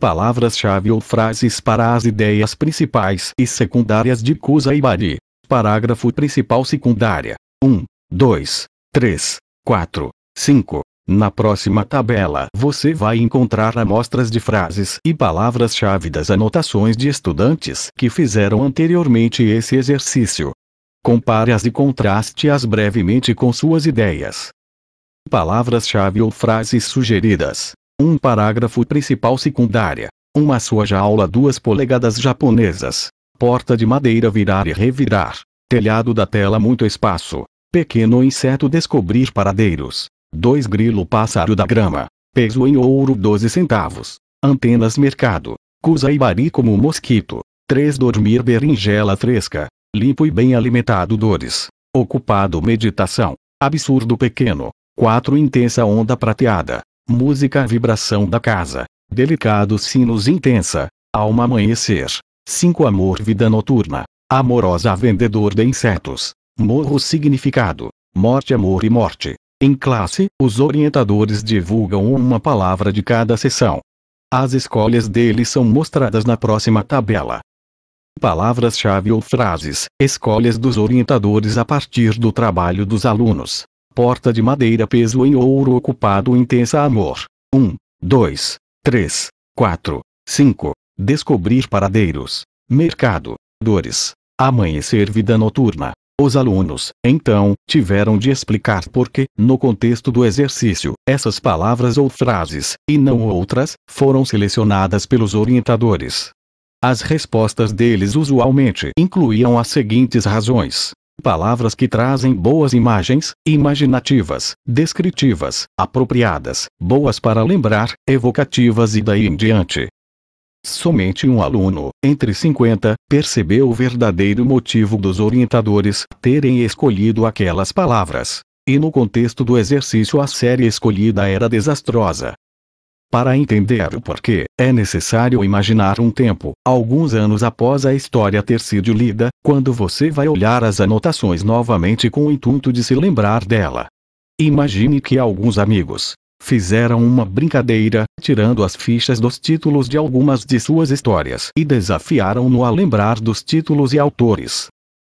Palavras-chave ou frases para as ideias principais e secundárias de Kusa e Bari. Parágrafo principal secundária. 1, 2, 3, 4, 5, na próxima tabela você vai encontrar amostras de frases e palavras-chave das anotações de estudantes que fizeram anteriormente esse exercício. Compare-as e contraste-as brevemente com suas ideias. Palavras-chave ou frases sugeridas. Um parágrafo principal secundária. Uma sua jaula duas polegadas japonesas. Porta de madeira virar e revirar. Telhado da tela muito espaço. Pequeno inseto descobrir paradeiros. 2 grilo pássaro da grama. Peso em ouro 12 centavos. Antenas mercado. Cusa e bari como mosquito. 3 dormir berinjela fresca. Limpo e bem alimentado dores. Ocupado meditação. Absurdo pequeno. 4 intensa onda prateada. Música vibração da casa. Delicados sinos intensa. Alma amanhecer. 5 amor vida noturna. Amorosa vendedor de insetos. Morro significado. Morte amor e morte. Em classe, os orientadores divulgam uma palavra de cada sessão. As escolhas deles são mostradas na próxima tabela. Palavras-chave ou frases, escolhas dos orientadores a partir do trabalho dos alunos. Porta de madeira peso em ouro ocupado intensa amor. 1, 2, 3, 4, 5. Descobrir paradeiros. Mercado. Dores. Amanhecer vida noturna. Os alunos, então, tiveram de explicar por que, no contexto do exercício, essas palavras ou frases, e não outras, foram selecionadas pelos orientadores. As respostas deles usualmente incluíam as seguintes razões. Palavras que trazem boas imagens, imaginativas, descritivas, apropriadas, boas para lembrar, evocativas e daí em diante. Somente um aluno, entre 50, percebeu o verdadeiro motivo dos orientadores terem escolhido aquelas palavras. E no contexto do exercício, a série escolhida era desastrosa. Para entender o porquê, é necessário imaginar um tempo, alguns anos após a história ter sido lida, quando você vai olhar as anotações novamente com o intuito de se lembrar dela. Imagine que alguns amigos, fizeram uma brincadeira, tirando as fichas dos títulos de algumas de suas histórias e desafiaram-no a lembrar dos títulos e autores.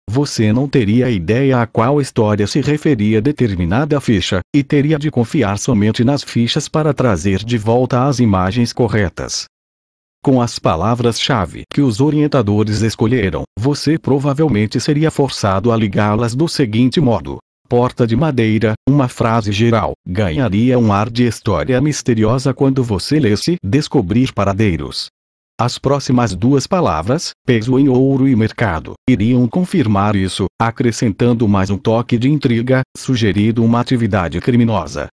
Você não teria ideia a qual história se referia determinada ficha, e teria de confiar somente nas fichas para trazer de volta as imagens corretas. Com as palavras-chave que os orientadores escolheram, você provavelmente seria forçado a ligá-las do seguinte modo: porta de madeira, uma frase geral, ganharia um ar de história misteriosa quando você lesse Descobrir Paradeiros. As próximas duas palavras, peso em ouro e mercado, iriam confirmar isso, acrescentando mais um toque de intriga, sugerindo uma atividade criminosa.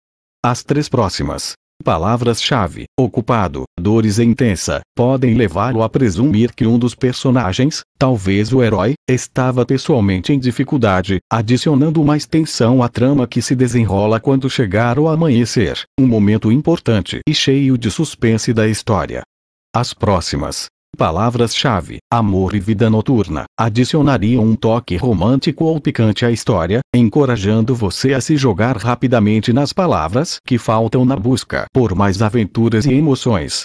As três próximas, Palavras-chave: ocupado, dores intensa, podem levá-lo a presumir que um dos personagens, talvez o herói, estava pessoalmente em dificuldade, adicionando mais tensão à trama que se desenrola quando chegar o amanhecer, um momento importante e cheio de suspense da história. As próximas Palavras-chave: amor e vida noturna adicionariam um toque romântico ou picante à história, encorajando você a se jogar rapidamente nas palavras que faltam na busca por mais aventuras e emoções.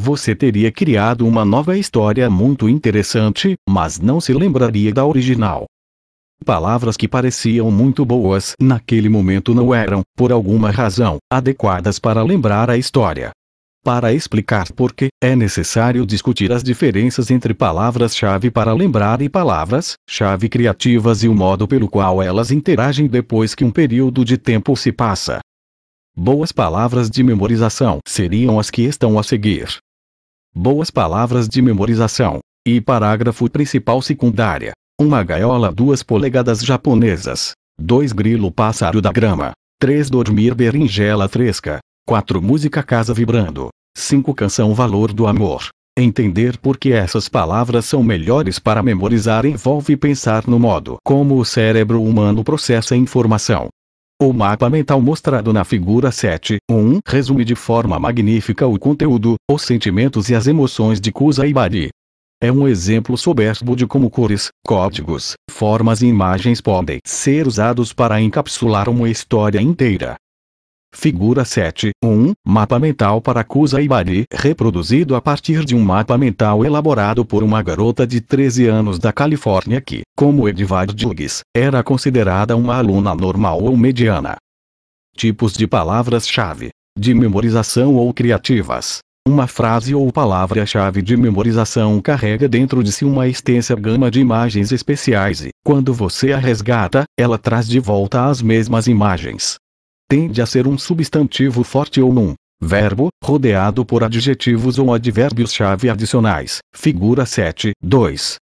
Você teria criado uma nova história muito interessante, mas não se lembraria da original. Palavras que pareciam muito boas naquele momento não eram, por alguma razão, adequadas para lembrar a história. Para explicar por que, é necessário discutir as diferenças entre palavras-chave para lembrar e palavras-chave criativas e o modo pelo qual elas interagem depois que um período de tempo se passa. Boas palavras de memorização seriam as que estão a seguir. Boas palavras de memorização. E parágrafo principal secundária. Uma gaiola, duas polegadas japonesas. Dois grilo pássaro da grama. Três dormir berinjela fresca. 4. Música Casa Vibrando. 5. Canção Valor do Amor. Entender por que essas palavras são melhores para memorizar envolve pensar no modo como o cérebro humano processa informação. O mapa mental mostrado na figura 7.1 resume de forma magnífica o conteúdo, os sentimentos e as emoções de Kusa e Bari. É um exemplo soberbo de como cores, códigos, formas e imagens podem ser usados para encapsular uma história inteira. Figura 7. 1. Mapa mental para Kusa Ibari, reproduzido a partir de um mapa mental elaborado por uma garota de 13 anos da Califórnia que, como Edvard Hughes, era considerada uma aluna normal ou mediana. Tipos de palavras-chave. De memorização ou criativas. Uma frase ou palavra-chave de memorização carrega dentro de si uma extensa gama de imagens especiais e, quando você a resgata, ela traz de volta as mesmas imagens tende a ser um substantivo forte ou um verbo, rodeado por adjetivos ou advérbios-chave adicionais. Figura 7, 2.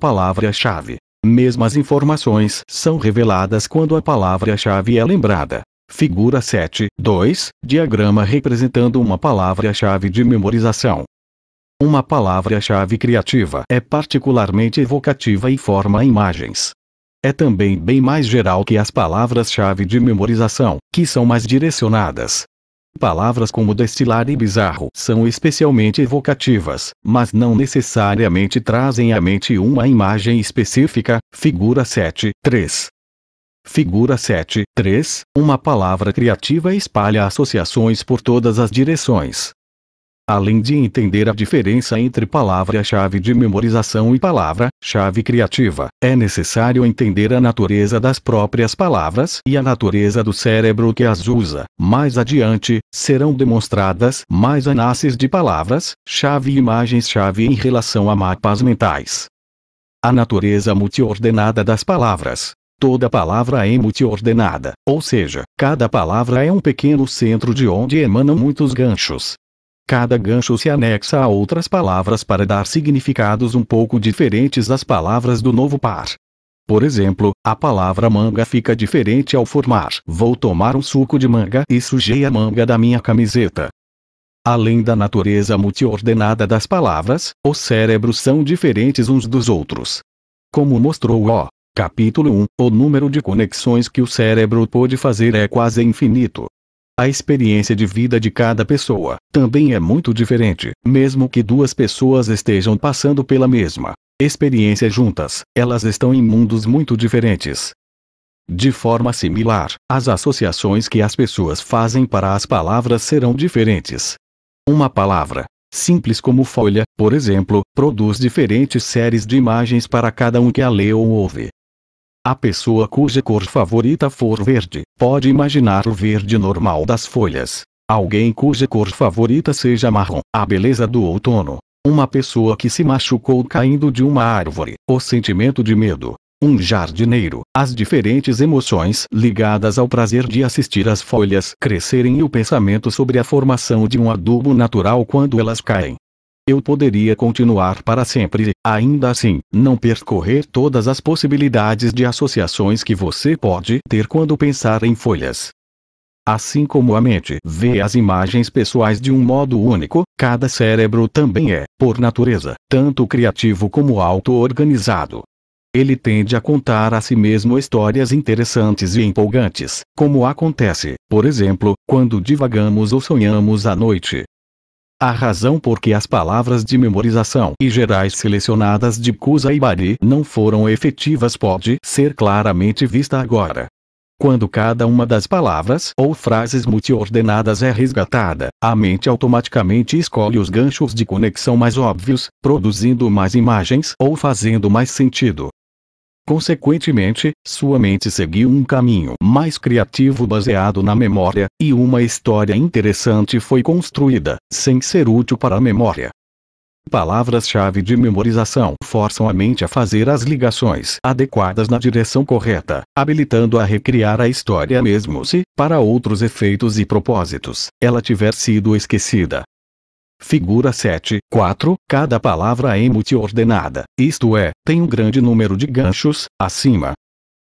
Palavra-chave. Mesmas informações são reveladas quando a palavra-chave é lembrada. Figura 7, 2, diagrama representando uma palavra-chave de memorização. Uma palavra-chave criativa é particularmente evocativa e forma imagens é também bem mais geral que as palavras-chave de memorização, que são mais direcionadas. Palavras como destilar e bizarro são especialmente evocativas, mas não necessariamente trazem à mente uma imagem específica. Figura 7, 3. Figura 7, 3. Uma palavra criativa espalha associações por todas as direções além de entender a diferença entre palavra-chave de memorização e palavra-chave criativa. É necessário entender a natureza das próprias palavras e a natureza do cérebro que as usa. Mais adiante, serão demonstradas mais análises de palavras-chave e imagens-chave em relação a mapas mentais. A natureza multiordenada das palavras. Toda palavra é multiordenada, ou seja, cada palavra é um pequeno centro de onde emanam muitos ganchos, Cada gancho se anexa a outras palavras para dar significados um pouco diferentes às palavras do novo par. Por exemplo, a palavra manga fica diferente ao formar vou tomar um suco de manga e sujei a manga da minha camiseta. Além da natureza multiordenada das palavras, os cérebros são diferentes uns dos outros. Como mostrou o capítulo 1, o número de conexões que o cérebro pode fazer é quase infinito. A experiência de vida de cada pessoa também é muito diferente, mesmo que duas pessoas estejam passando pela mesma experiência juntas, elas estão em mundos muito diferentes. De forma similar, as associações que as pessoas fazem para as palavras serão diferentes. Uma palavra, simples como folha, por exemplo, produz diferentes séries de imagens para cada um que a lê ou ouve. A pessoa cuja cor favorita for verde, pode imaginar o verde normal das folhas. Alguém cuja cor favorita seja marrom, a beleza do outono. Uma pessoa que se machucou caindo de uma árvore, o sentimento de medo. Um jardineiro, as diferentes emoções ligadas ao prazer de assistir as folhas crescerem e o pensamento sobre a formação de um adubo natural quando elas caem. Eu poderia continuar para sempre e, ainda assim, não percorrer todas as possibilidades de associações que você pode ter quando pensar em folhas. Assim como a mente vê as imagens pessoais de um modo único, cada cérebro também é, por natureza, tanto criativo como auto-organizado. Ele tende a contar a si mesmo histórias interessantes e empolgantes, como acontece, por exemplo, quando divagamos ou sonhamos à noite, a razão por que as palavras de memorização e gerais selecionadas de Kusa e Bari não foram efetivas pode ser claramente vista agora. Quando cada uma das palavras ou frases multiordenadas é resgatada, a mente automaticamente escolhe os ganchos de conexão mais óbvios, produzindo mais imagens ou fazendo mais sentido. Consequentemente, sua mente seguiu um caminho mais criativo baseado na memória, e uma história interessante foi construída, sem ser útil para a memória. Palavras-chave de memorização forçam a mente a fazer as ligações adequadas na direção correta, habilitando a recriar a história mesmo se, para outros efeitos e propósitos, ela tiver sido esquecida. Figura 7, 4, cada palavra é multiordenada, isto é, tem um grande número de ganchos, acima.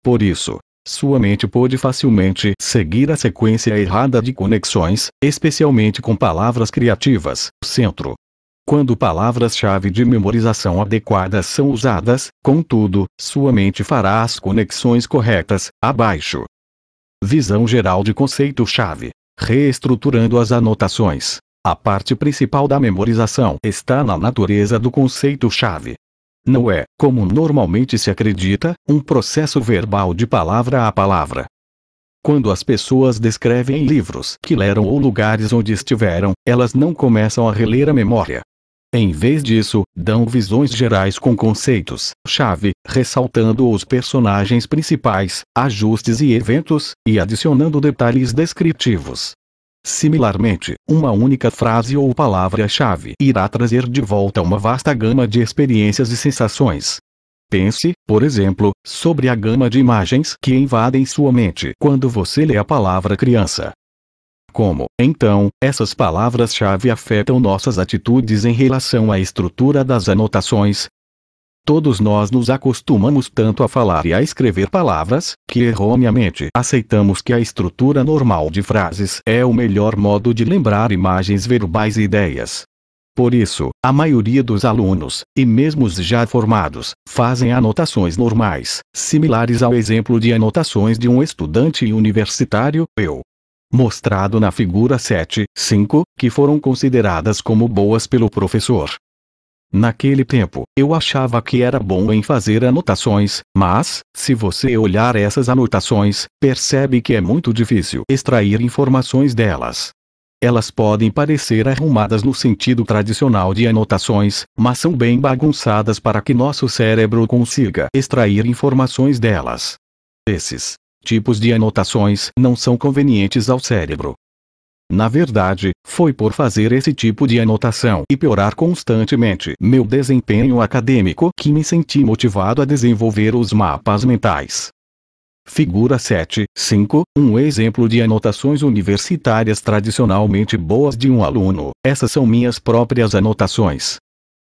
Por isso, sua mente pode facilmente seguir a sequência errada de conexões, especialmente com palavras criativas. Centro. Quando palavras-chave de memorização adequadas são usadas, contudo, sua mente fará as conexões corretas, abaixo. Visão geral de conceito-chave. Reestruturando as anotações. A parte principal da memorização está na natureza do conceito-chave. Não é, como normalmente se acredita, um processo verbal de palavra a palavra. Quando as pessoas descrevem livros que leram ou lugares onde estiveram, elas não começam a reler a memória. Em vez disso, dão visões gerais com conceitos, chave, ressaltando os personagens principais, ajustes e eventos, e adicionando detalhes descritivos, Similarmente, uma única frase ou palavra-chave irá trazer de volta uma vasta gama de experiências e sensações. Pense, por exemplo, sobre a gama de imagens que invadem sua mente quando você lê a palavra criança. Como, então, essas palavras-chave afetam nossas atitudes em relação à estrutura das anotações, Todos nós nos acostumamos tanto a falar e a escrever palavras, que erroneamente aceitamos que a estrutura normal de frases é o melhor modo de lembrar imagens verbais e ideias. Por isso, a maioria dos alunos, e mesmo os já formados, fazem anotações normais, similares ao exemplo de anotações de um estudante universitário, eu, mostrado na figura 7, 5, que foram consideradas como boas pelo professor. Naquele tempo, eu achava que era bom em fazer anotações, mas, se você olhar essas anotações, percebe que é muito difícil extrair informações delas. Elas podem parecer arrumadas no sentido tradicional de anotações, mas são bem bagunçadas para que nosso cérebro consiga extrair informações delas. Esses tipos de anotações não são convenientes ao cérebro, na verdade, foi por fazer esse tipo de anotação e piorar constantemente meu desempenho acadêmico que me senti motivado a desenvolver os mapas mentais. Figura 7, 5, um exemplo de anotações universitárias tradicionalmente boas de um aluno. Essas são minhas próprias anotações.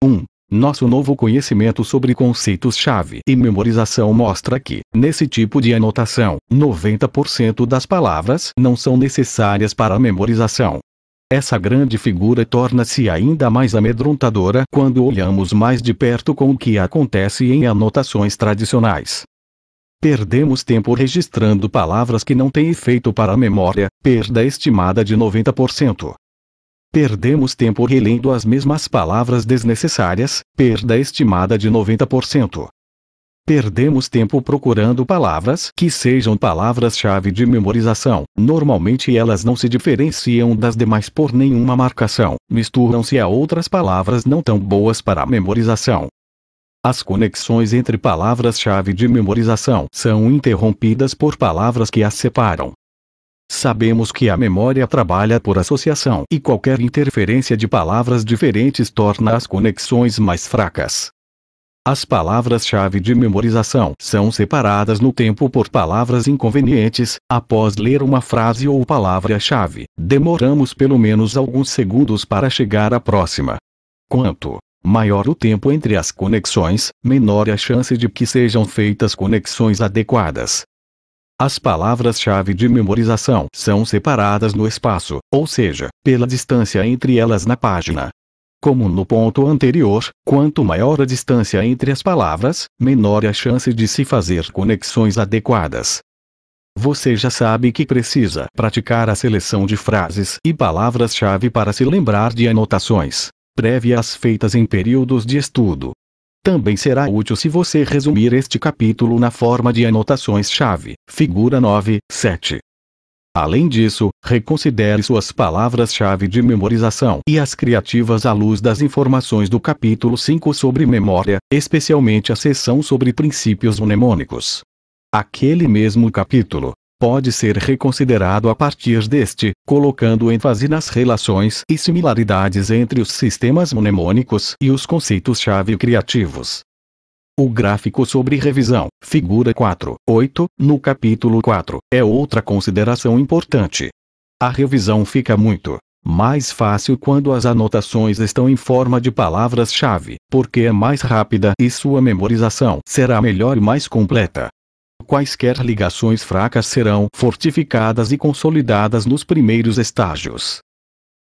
1. Nosso novo conhecimento sobre conceitos-chave e memorização mostra que, nesse tipo de anotação, 90% das palavras não são necessárias para a memorização. Essa grande figura torna-se ainda mais amedrontadora quando olhamos mais de perto com o que acontece em anotações tradicionais. Perdemos tempo registrando palavras que não têm efeito para a memória, perda estimada de 90%. Perdemos tempo relendo as mesmas palavras desnecessárias, perda estimada de 90%. Perdemos tempo procurando palavras que sejam palavras-chave de memorização. Normalmente elas não se diferenciam das demais por nenhuma marcação, misturam-se a outras palavras não tão boas para a memorização. As conexões entre palavras-chave de memorização são interrompidas por palavras que as separam. Sabemos que a memória trabalha por associação e qualquer interferência de palavras diferentes torna as conexões mais fracas. As palavras-chave de memorização são separadas no tempo por palavras inconvenientes. Após ler uma frase ou palavra-chave, demoramos pelo menos alguns segundos para chegar à próxima. Quanto maior o tempo entre as conexões, menor a chance de que sejam feitas conexões adequadas. As palavras-chave de memorização são separadas no espaço, ou seja, pela distância entre elas na página. Como no ponto anterior, quanto maior a distância entre as palavras, menor é a chance de se fazer conexões adequadas. Você já sabe que precisa praticar a seleção de frases e palavras-chave para se lembrar de anotações prévias feitas em períodos de estudo, também será útil se você resumir este capítulo na forma de anotações-chave, figura 9, 7. Além disso, reconsidere suas palavras-chave de memorização e as criativas à luz das informações do capítulo 5 sobre memória, especialmente a seção sobre princípios mnemônicos. Aquele mesmo capítulo, pode ser reconsiderado a partir deste, colocando ênfase nas relações e similaridades entre os sistemas mnemônicos e os conceitos-chave criativos. O gráfico sobre revisão, figura 4, 8, no capítulo 4, é outra consideração importante. A revisão fica muito mais fácil quando as anotações estão em forma de palavras-chave, porque é mais rápida e sua memorização será melhor e mais completa quaisquer ligações fracas serão fortificadas e consolidadas nos primeiros estágios.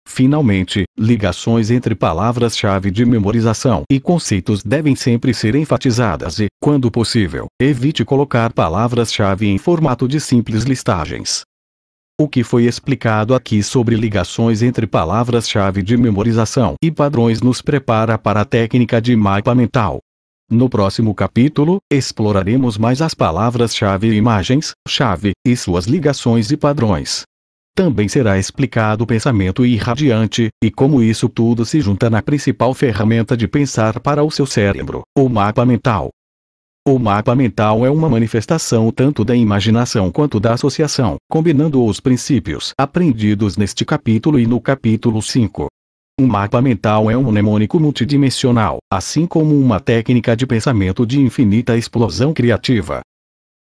Finalmente, ligações entre palavras-chave de memorização e conceitos devem sempre ser enfatizadas e, quando possível, evite colocar palavras-chave em formato de simples listagens. O que foi explicado aqui sobre ligações entre palavras-chave de memorização e padrões nos prepara para a técnica de mapa mental. No próximo capítulo, exploraremos mais as palavras-chave e imagens-chave, e suas ligações e padrões. Também será explicado o pensamento irradiante, e como isso tudo se junta na principal ferramenta de pensar para o seu cérebro, o mapa mental. O mapa mental é uma manifestação tanto da imaginação quanto da associação, combinando os princípios aprendidos neste capítulo e no capítulo 5. Um mapa mental é um mnemônico multidimensional, assim como uma técnica de pensamento de infinita explosão criativa.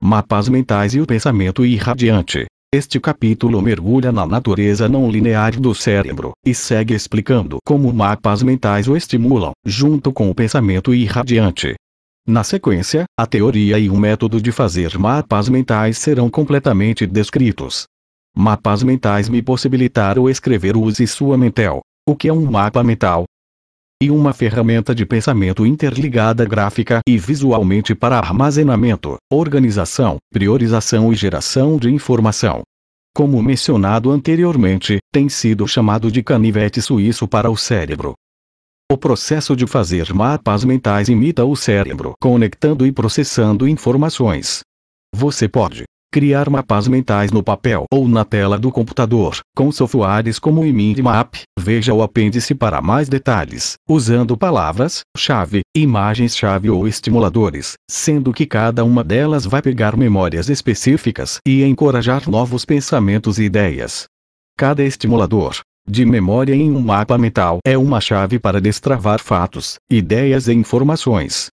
Mapas mentais e o pensamento irradiante. Este capítulo mergulha na natureza não linear do cérebro e segue explicando como mapas mentais o estimulam, junto com o pensamento irradiante. Na sequência, a teoria e o método de fazer mapas mentais serão completamente descritos. Mapas mentais me possibilitaram escrever Use Sua Mentel, o que é um mapa mental. E uma ferramenta de pensamento interligada gráfica e visualmente para armazenamento, organização, priorização e geração de informação. Como mencionado anteriormente, tem sido chamado de canivete suíço para o cérebro. O processo de fazer mapas mentais imita o cérebro conectando e processando informações. Você pode criar mapas mentais no papel ou na tela do computador, com softwares como o Map. Veja o apêndice para mais detalhes, usando palavras-chave, imagens-chave ou estimuladores, sendo que cada uma delas vai pegar memórias específicas e encorajar novos pensamentos e ideias. Cada estimulador de memória em um mapa mental é uma chave para destravar fatos, ideias e informações,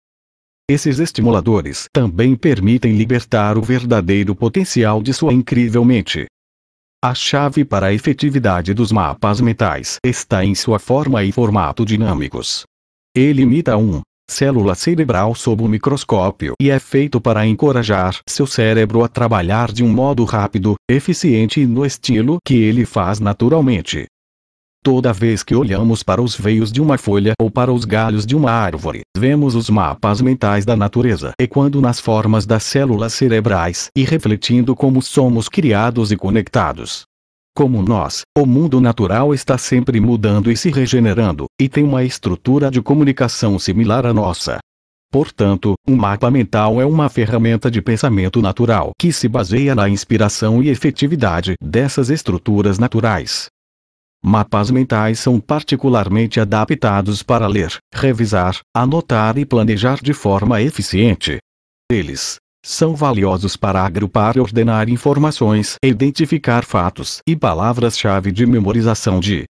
esses estimuladores também permitem libertar o verdadeiro potencial de sua incrível mente. A chave para a efetividade dos mapas mentais está em sua forma e formato dinâmicos. Ele imita um célula cerebral sob o microscópio e é feito para encorajar seu cérebro a trabalhar de um modo rápido, eficiente e no estilo que ele faz naturalmente. Toda vez que olhamos para os veios de uma folha ou para os galhos de uma árvore, vemos os mapas mentais da natureza. E quando nas formas das células cerebrais, e refletindo como somos criados e conectados. Como nós, o mundo natural está sempre mudando e se regenerando, e tem uma estrutura de comunicação similar à nossa. Portanto, um mapa mental é uma ferramenta de pensamento natural que se baseia na inspiração e efetividade dessas estruturas naturais. Mapas mentais são particularmente adaptados para ler, revisar, anotar e planejar de forma eficiente. Eles são valiosos para agrupar e ordenar informações, identificar fatos e palavras-chave de memorização de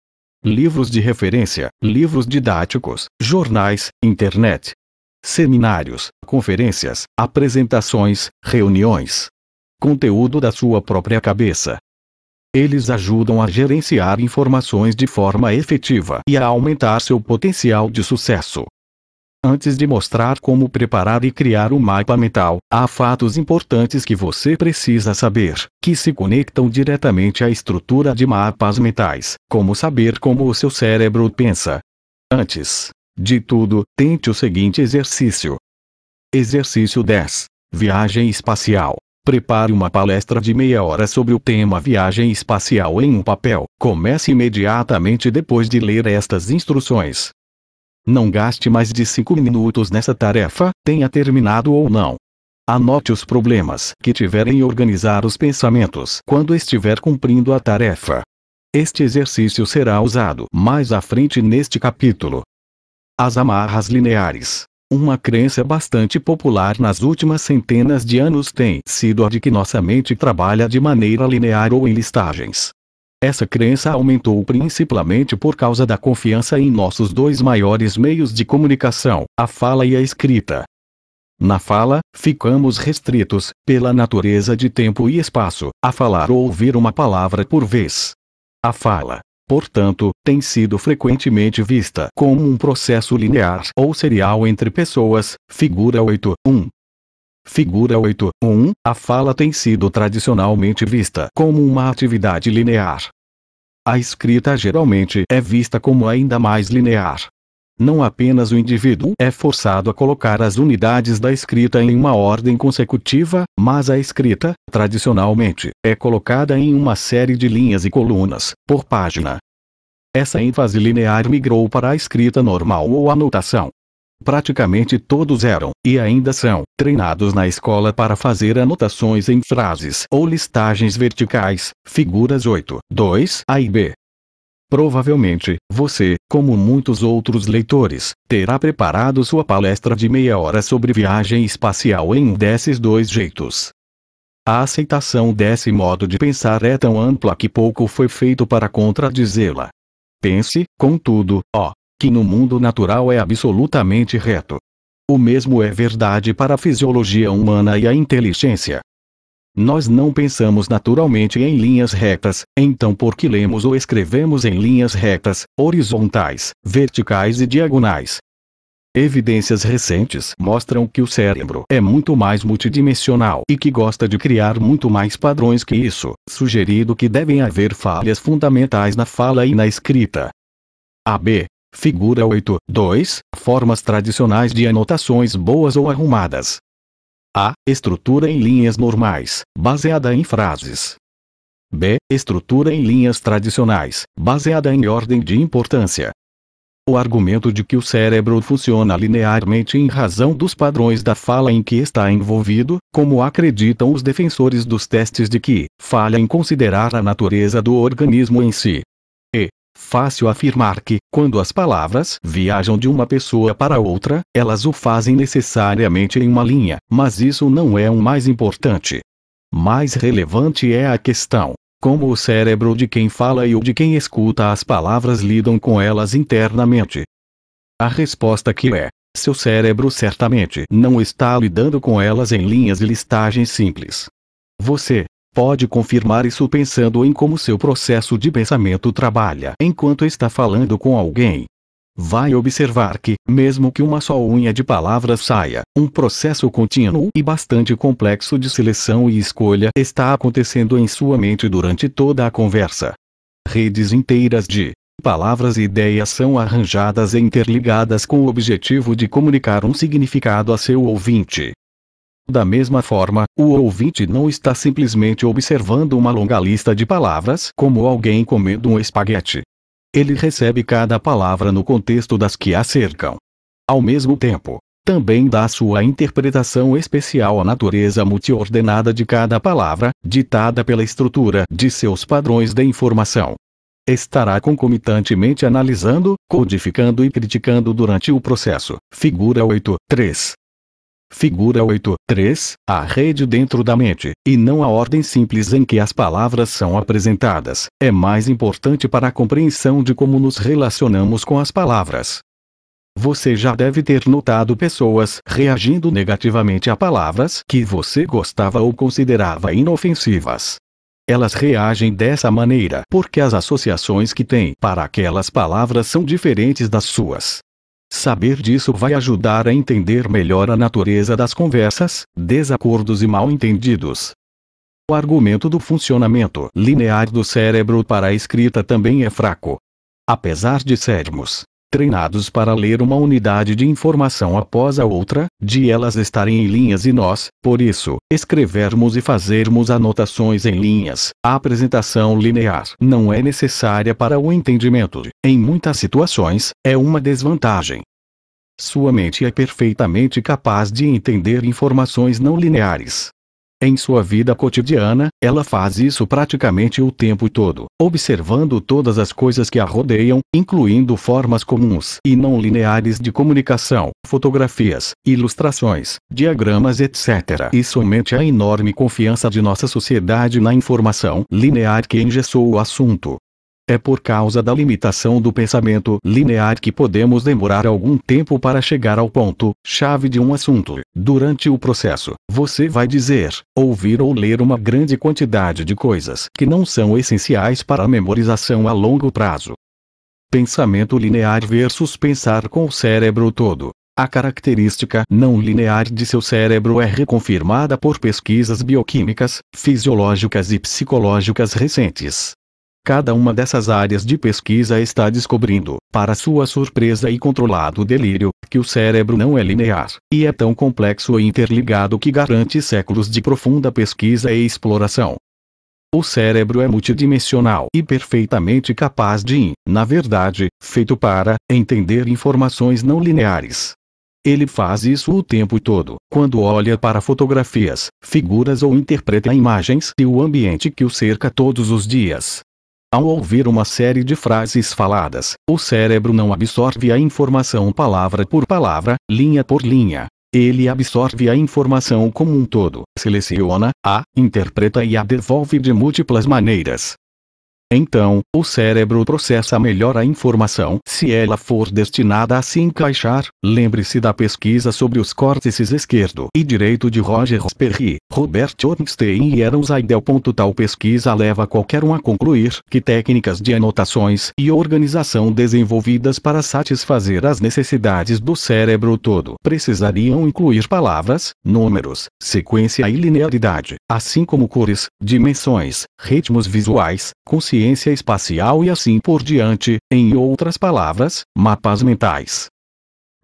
livros de referência, livros didáticos, jornais, internet, seminários, conferências, apresentações, reuniões. Conteúdo da sua própria cabeça. Eles ajudam a gerenciar informações de forma efetiva e a aumentar seu potencial de sucesso. Antes de mostrar como preparar e criar o um mapa mental, há fatos importantes que você precisa saber, que se conectam diretamente à estrutura de mapas mentais, como saber como o seu cérebro pensa. Antes de tudo, tente o seguinte exercício. Exercício 10. Viagem espacial. Prepare uma palestra de meia hora sobre o tema viagem espacial em um papel. Comece imediatamente depois de ler estas instruções. Não gaste mais de 5 minutos nessa tarefa, tenha terminado ou não. Anote os problemas que tiver e organizar os pensamentos quando estiver cumprindo a tarefa. Este exercício será usado mais à frente neste capítulo. As amarras lineares. Uma crença bastante popular nas últimas centenas de anos tem sido a de que nossa mente trabalha de maneira linear ou em listagens. Essa crença aumentou principalmente por causa da confiança em nossos dois maiores meios de comunicação, a fala e a escrita. Na fala, ficamos restritos, pela natureza de tempo e espaço, a falar ou ouvir uma palavra por vez. A fala portanto, tem sido frequentemente vista como um processo linear ou serial entre pessoas. Figura 8.1 Figura 8.1 A fala tem sido tradicionalmente vista como uma atividade linear. A escrita geralmente é vista como ainda mais linear. Não apenas o indivíduo é forçado a colocar as unidades da escrita em uma ordem consecutiva, mas a escrita, tradicionalmente, é colocada em uma série de linhas e colunas, por página. Essa ênfase linear migrou para a escrita normal ou anotação. Praticamente todos eram, e ainda são, treinados na escola para fazer anotações em frases ou listagens verticais, figuras 8, 2 a e b, Provavelmente, você, como muitos outros leitores, terá preparado sua palestra de meia hora sobre viagem espacial em um desses dois jeitos. A aceitação desse modo de pensar é tão ampla que pouco foi feito para contradizê-la. Pense, contudo, ó, que no mundo natural é absolutamente reto. O mesmo é verdade para a fisiologia humana e a inteligência. Nós não pensamos naturalmente em linhas retas, então por que lemos ou escrevemos em linhas retas, horizontais, verticais e diagonais. Evidências recentes mostram que o cérebro é muito mais multidimensional e que gosta de criar muito mais padrões que isso, sugerindo que devem haver falhas fundamentais na fala e na escrita. AB. Figura 8. 2. Formas tradicionais de anotações boas ou arrumadas, a. Estrutura em linhas normais, baseada em frases. B. Estrutura em linhas tradicionais, baseada em ordem de importância. O argumento de que o cérebro funciona linearmente em razão dos padrões da fala em que está envolvido, como acreditam os defensores dos testes de que falha em considerar a natureza do organismo em si. E. Fácil afirmar que, quando as palavras viajam de uma pessoa para outra, elas o fazem necessariamente em uma linha, mas isso não é o mais importante. Mais relevante é a questão: como o cérebro de quem fala e o de quem escuta as palavras lidam com elas internamente. A resposta que é: seu cérebro certamente não está lidando com elas em linhas e listagens simples. Você, pode confirmar isso pensando em como seu processo de pensamento trabalha enquanto está falando com alguém. Vai observar que, mesmo que uma só unha de palavras saia, um processo contínuo e bastante complexo de seleção e escolha está acontecendo em sua mente durante toda a conversa. Redes inteiras de palavras e ideias são arranjadas e interligadas com o objetivo de comunicar um significado a seu ouvinte. Da mesma forma, o ouvinte não está simplesmente observando uma longa lista de palavras como alguém comendo um espaguete. Ele recebe cada palavra no contexto das que a cercam. Ao mesmo tempo, também dá sua interpretação especial à natureza multiordenada de cada palavra, ditada pela estrutura de seus padrões de informação. Estará concomitantemente analisando, codificando e criticando durante o processo. Figura 8.3. Figura 8, 3, a rede dentro da mente, e não a ordem simples em que as palavras são apresentadas, é mais importante para a compreensão de como nos relacionamos com as palavras. Você já deve ter notado pessoas reagindo negativamente a palavras que você gostava ou considerava inofensivas. Elas reagem dessa maneira porque as associações que têm para aquelas palavras são diferentes das suas. Saber disso vai ajudar a entender melhor a natureza das conversas, desacordos e mal-entendidos. O argumento do funcionamento linear do cérebro para a escrita também é fraco. Apesar de sermos treinados para ler uma unidade de informação após a outra, de elas estarem em linhas e nós, por isso, escrevermos e fazermos anotações em linhas. A apresentação linear não é necessária para o entendimento. em muitas situações, é uma desvantagem. Sua mente é perfeitamente capaz de entender informações não lineares, em sua vida cotidiana, ela faz isso praticamente o tempo todo, observando todas as coisas que a rodeiam, incluindo formas comuns e não lineares de comunicação, fotografias, ilustrações, diagramas, etc. E somente a enorme confiança de nossa sociedade na informação linear que engessou o assunto, é por causa da limitação do pensamento linear que podemos demorar algum tempo para chegar ao ponto-chave de um assunto. Durante o processo, você vai dizer, ouvir ou ler uma grande quantidade de coisas que não são essenciais para a memorização a longo prazo. Pensamento linear versus pensar com o cérebro todo. A característica não linear de seu cérebro é reconfirmada por pesquisas bioquímicas, fisiológicas e psicológicas recentes. Cada uma dessas áreas de pesquisa está descobrindo, para sua surpresa e controlado delírio, que o cérebro não é linear, e é tão complexo e interligado que garante séculos de profunda pesquisa e exploração. O cérebro é multidimensional e perfeitamente capaz de, na verdade, feito para entender informações não lineares. Ele faz isso o tempo todo, quando olha para fotografias, figuras ou interpreta imagens e o ambiente que o cerca todos os dias. Ao ouvir uma série de frases faladas, o cérebro não absorve a informação palavra por palavra, linha por linha. Ele absorve a informação como um todo, seleciona, a interpreta e a devolve de múltiplas maneiras. Então, o cérebro processa melhor a informação se ela for destinada a se encaixar. Lembre-se da pesquisa sobre os córtices esquerdo e direito de Roger Sperry, Robert Ornstein e Aaron Seidel. Tal pesquisa leva qualquer um a concluir que técnicas de anotações e organização desenvolvidas para satisfazer as necessidades do cérebro todo precisariam incluir palavras, números, sequência e linearidade, assim como cores, dimensões, ritmos visuais, consciência espacial e assim por diante, em outras palavras, mapas mentais.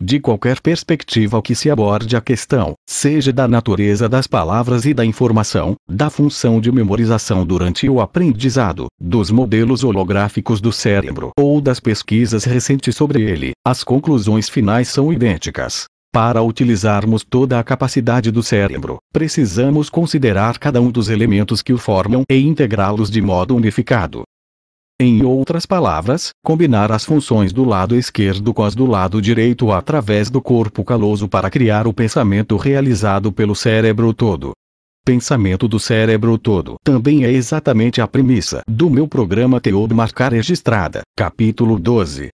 De qualquer perspectiva que se aborde a questão, seja da natureza das palavras e da informação, da função de memorização durante o aprendizado, dos modelos holográficos do cérebro ou das pesquisas recentes sobre ele, as conclusões finais são idênticas. Para utilizarmos toda a capacidade do cérebro, precisamos considerar cada um dos elementos que o formam e integrá-los de modo unificado. Em outras palavras, combinar as funções do lado esquerdo com as do lado direito através do corpo caloso para criar o pensamento realizado pelo cérebro todo. Pensamento do cérebro todo também é exatamente a premissa do meu programa Teodo Marcar Registrada, capítulo 12.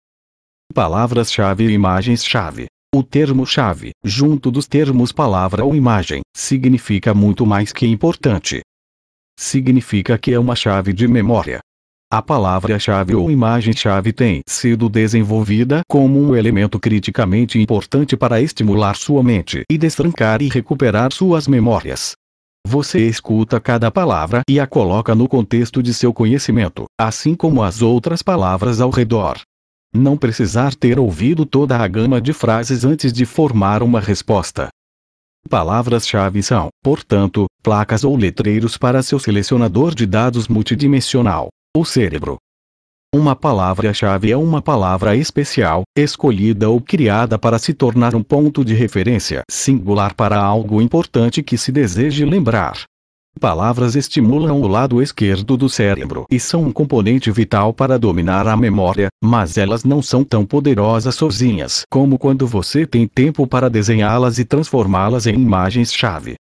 Palavras-chave e imagens-chave. O termo-chave, junto dos termos palavra ou imagem, significa muito mais que importante. Significa que é uma chave de memória, a palavra-chave ou imagem-chave tem sido desenvolvida como um elemento criticamente importante para estimular sua mente e destrancar e recuperar suas memórias. Você escuta cada palavra e a coloca no contexto de seu conhecimento, assim como as outras palavras ao redor. Não precisar ter ouvido toda a gama de frases antes de formar uma resposta. Palavras-chave são, portanto, placas ou letreiros para seu selecionador de dados multidimensional o cérebro. Uma palavra-chave é uma palavra especial, escolhida ou criada para se tornar um ponto de referência singular para algo importante que se deseje lembrar. Palavras estimulam o lado esquerdo do cérebro e são um componente vital para dominar a memória, mas elas não são tão poderosas sozinhas como quando você tem tempo para desenhá-las e transformá-las em imagens-chave.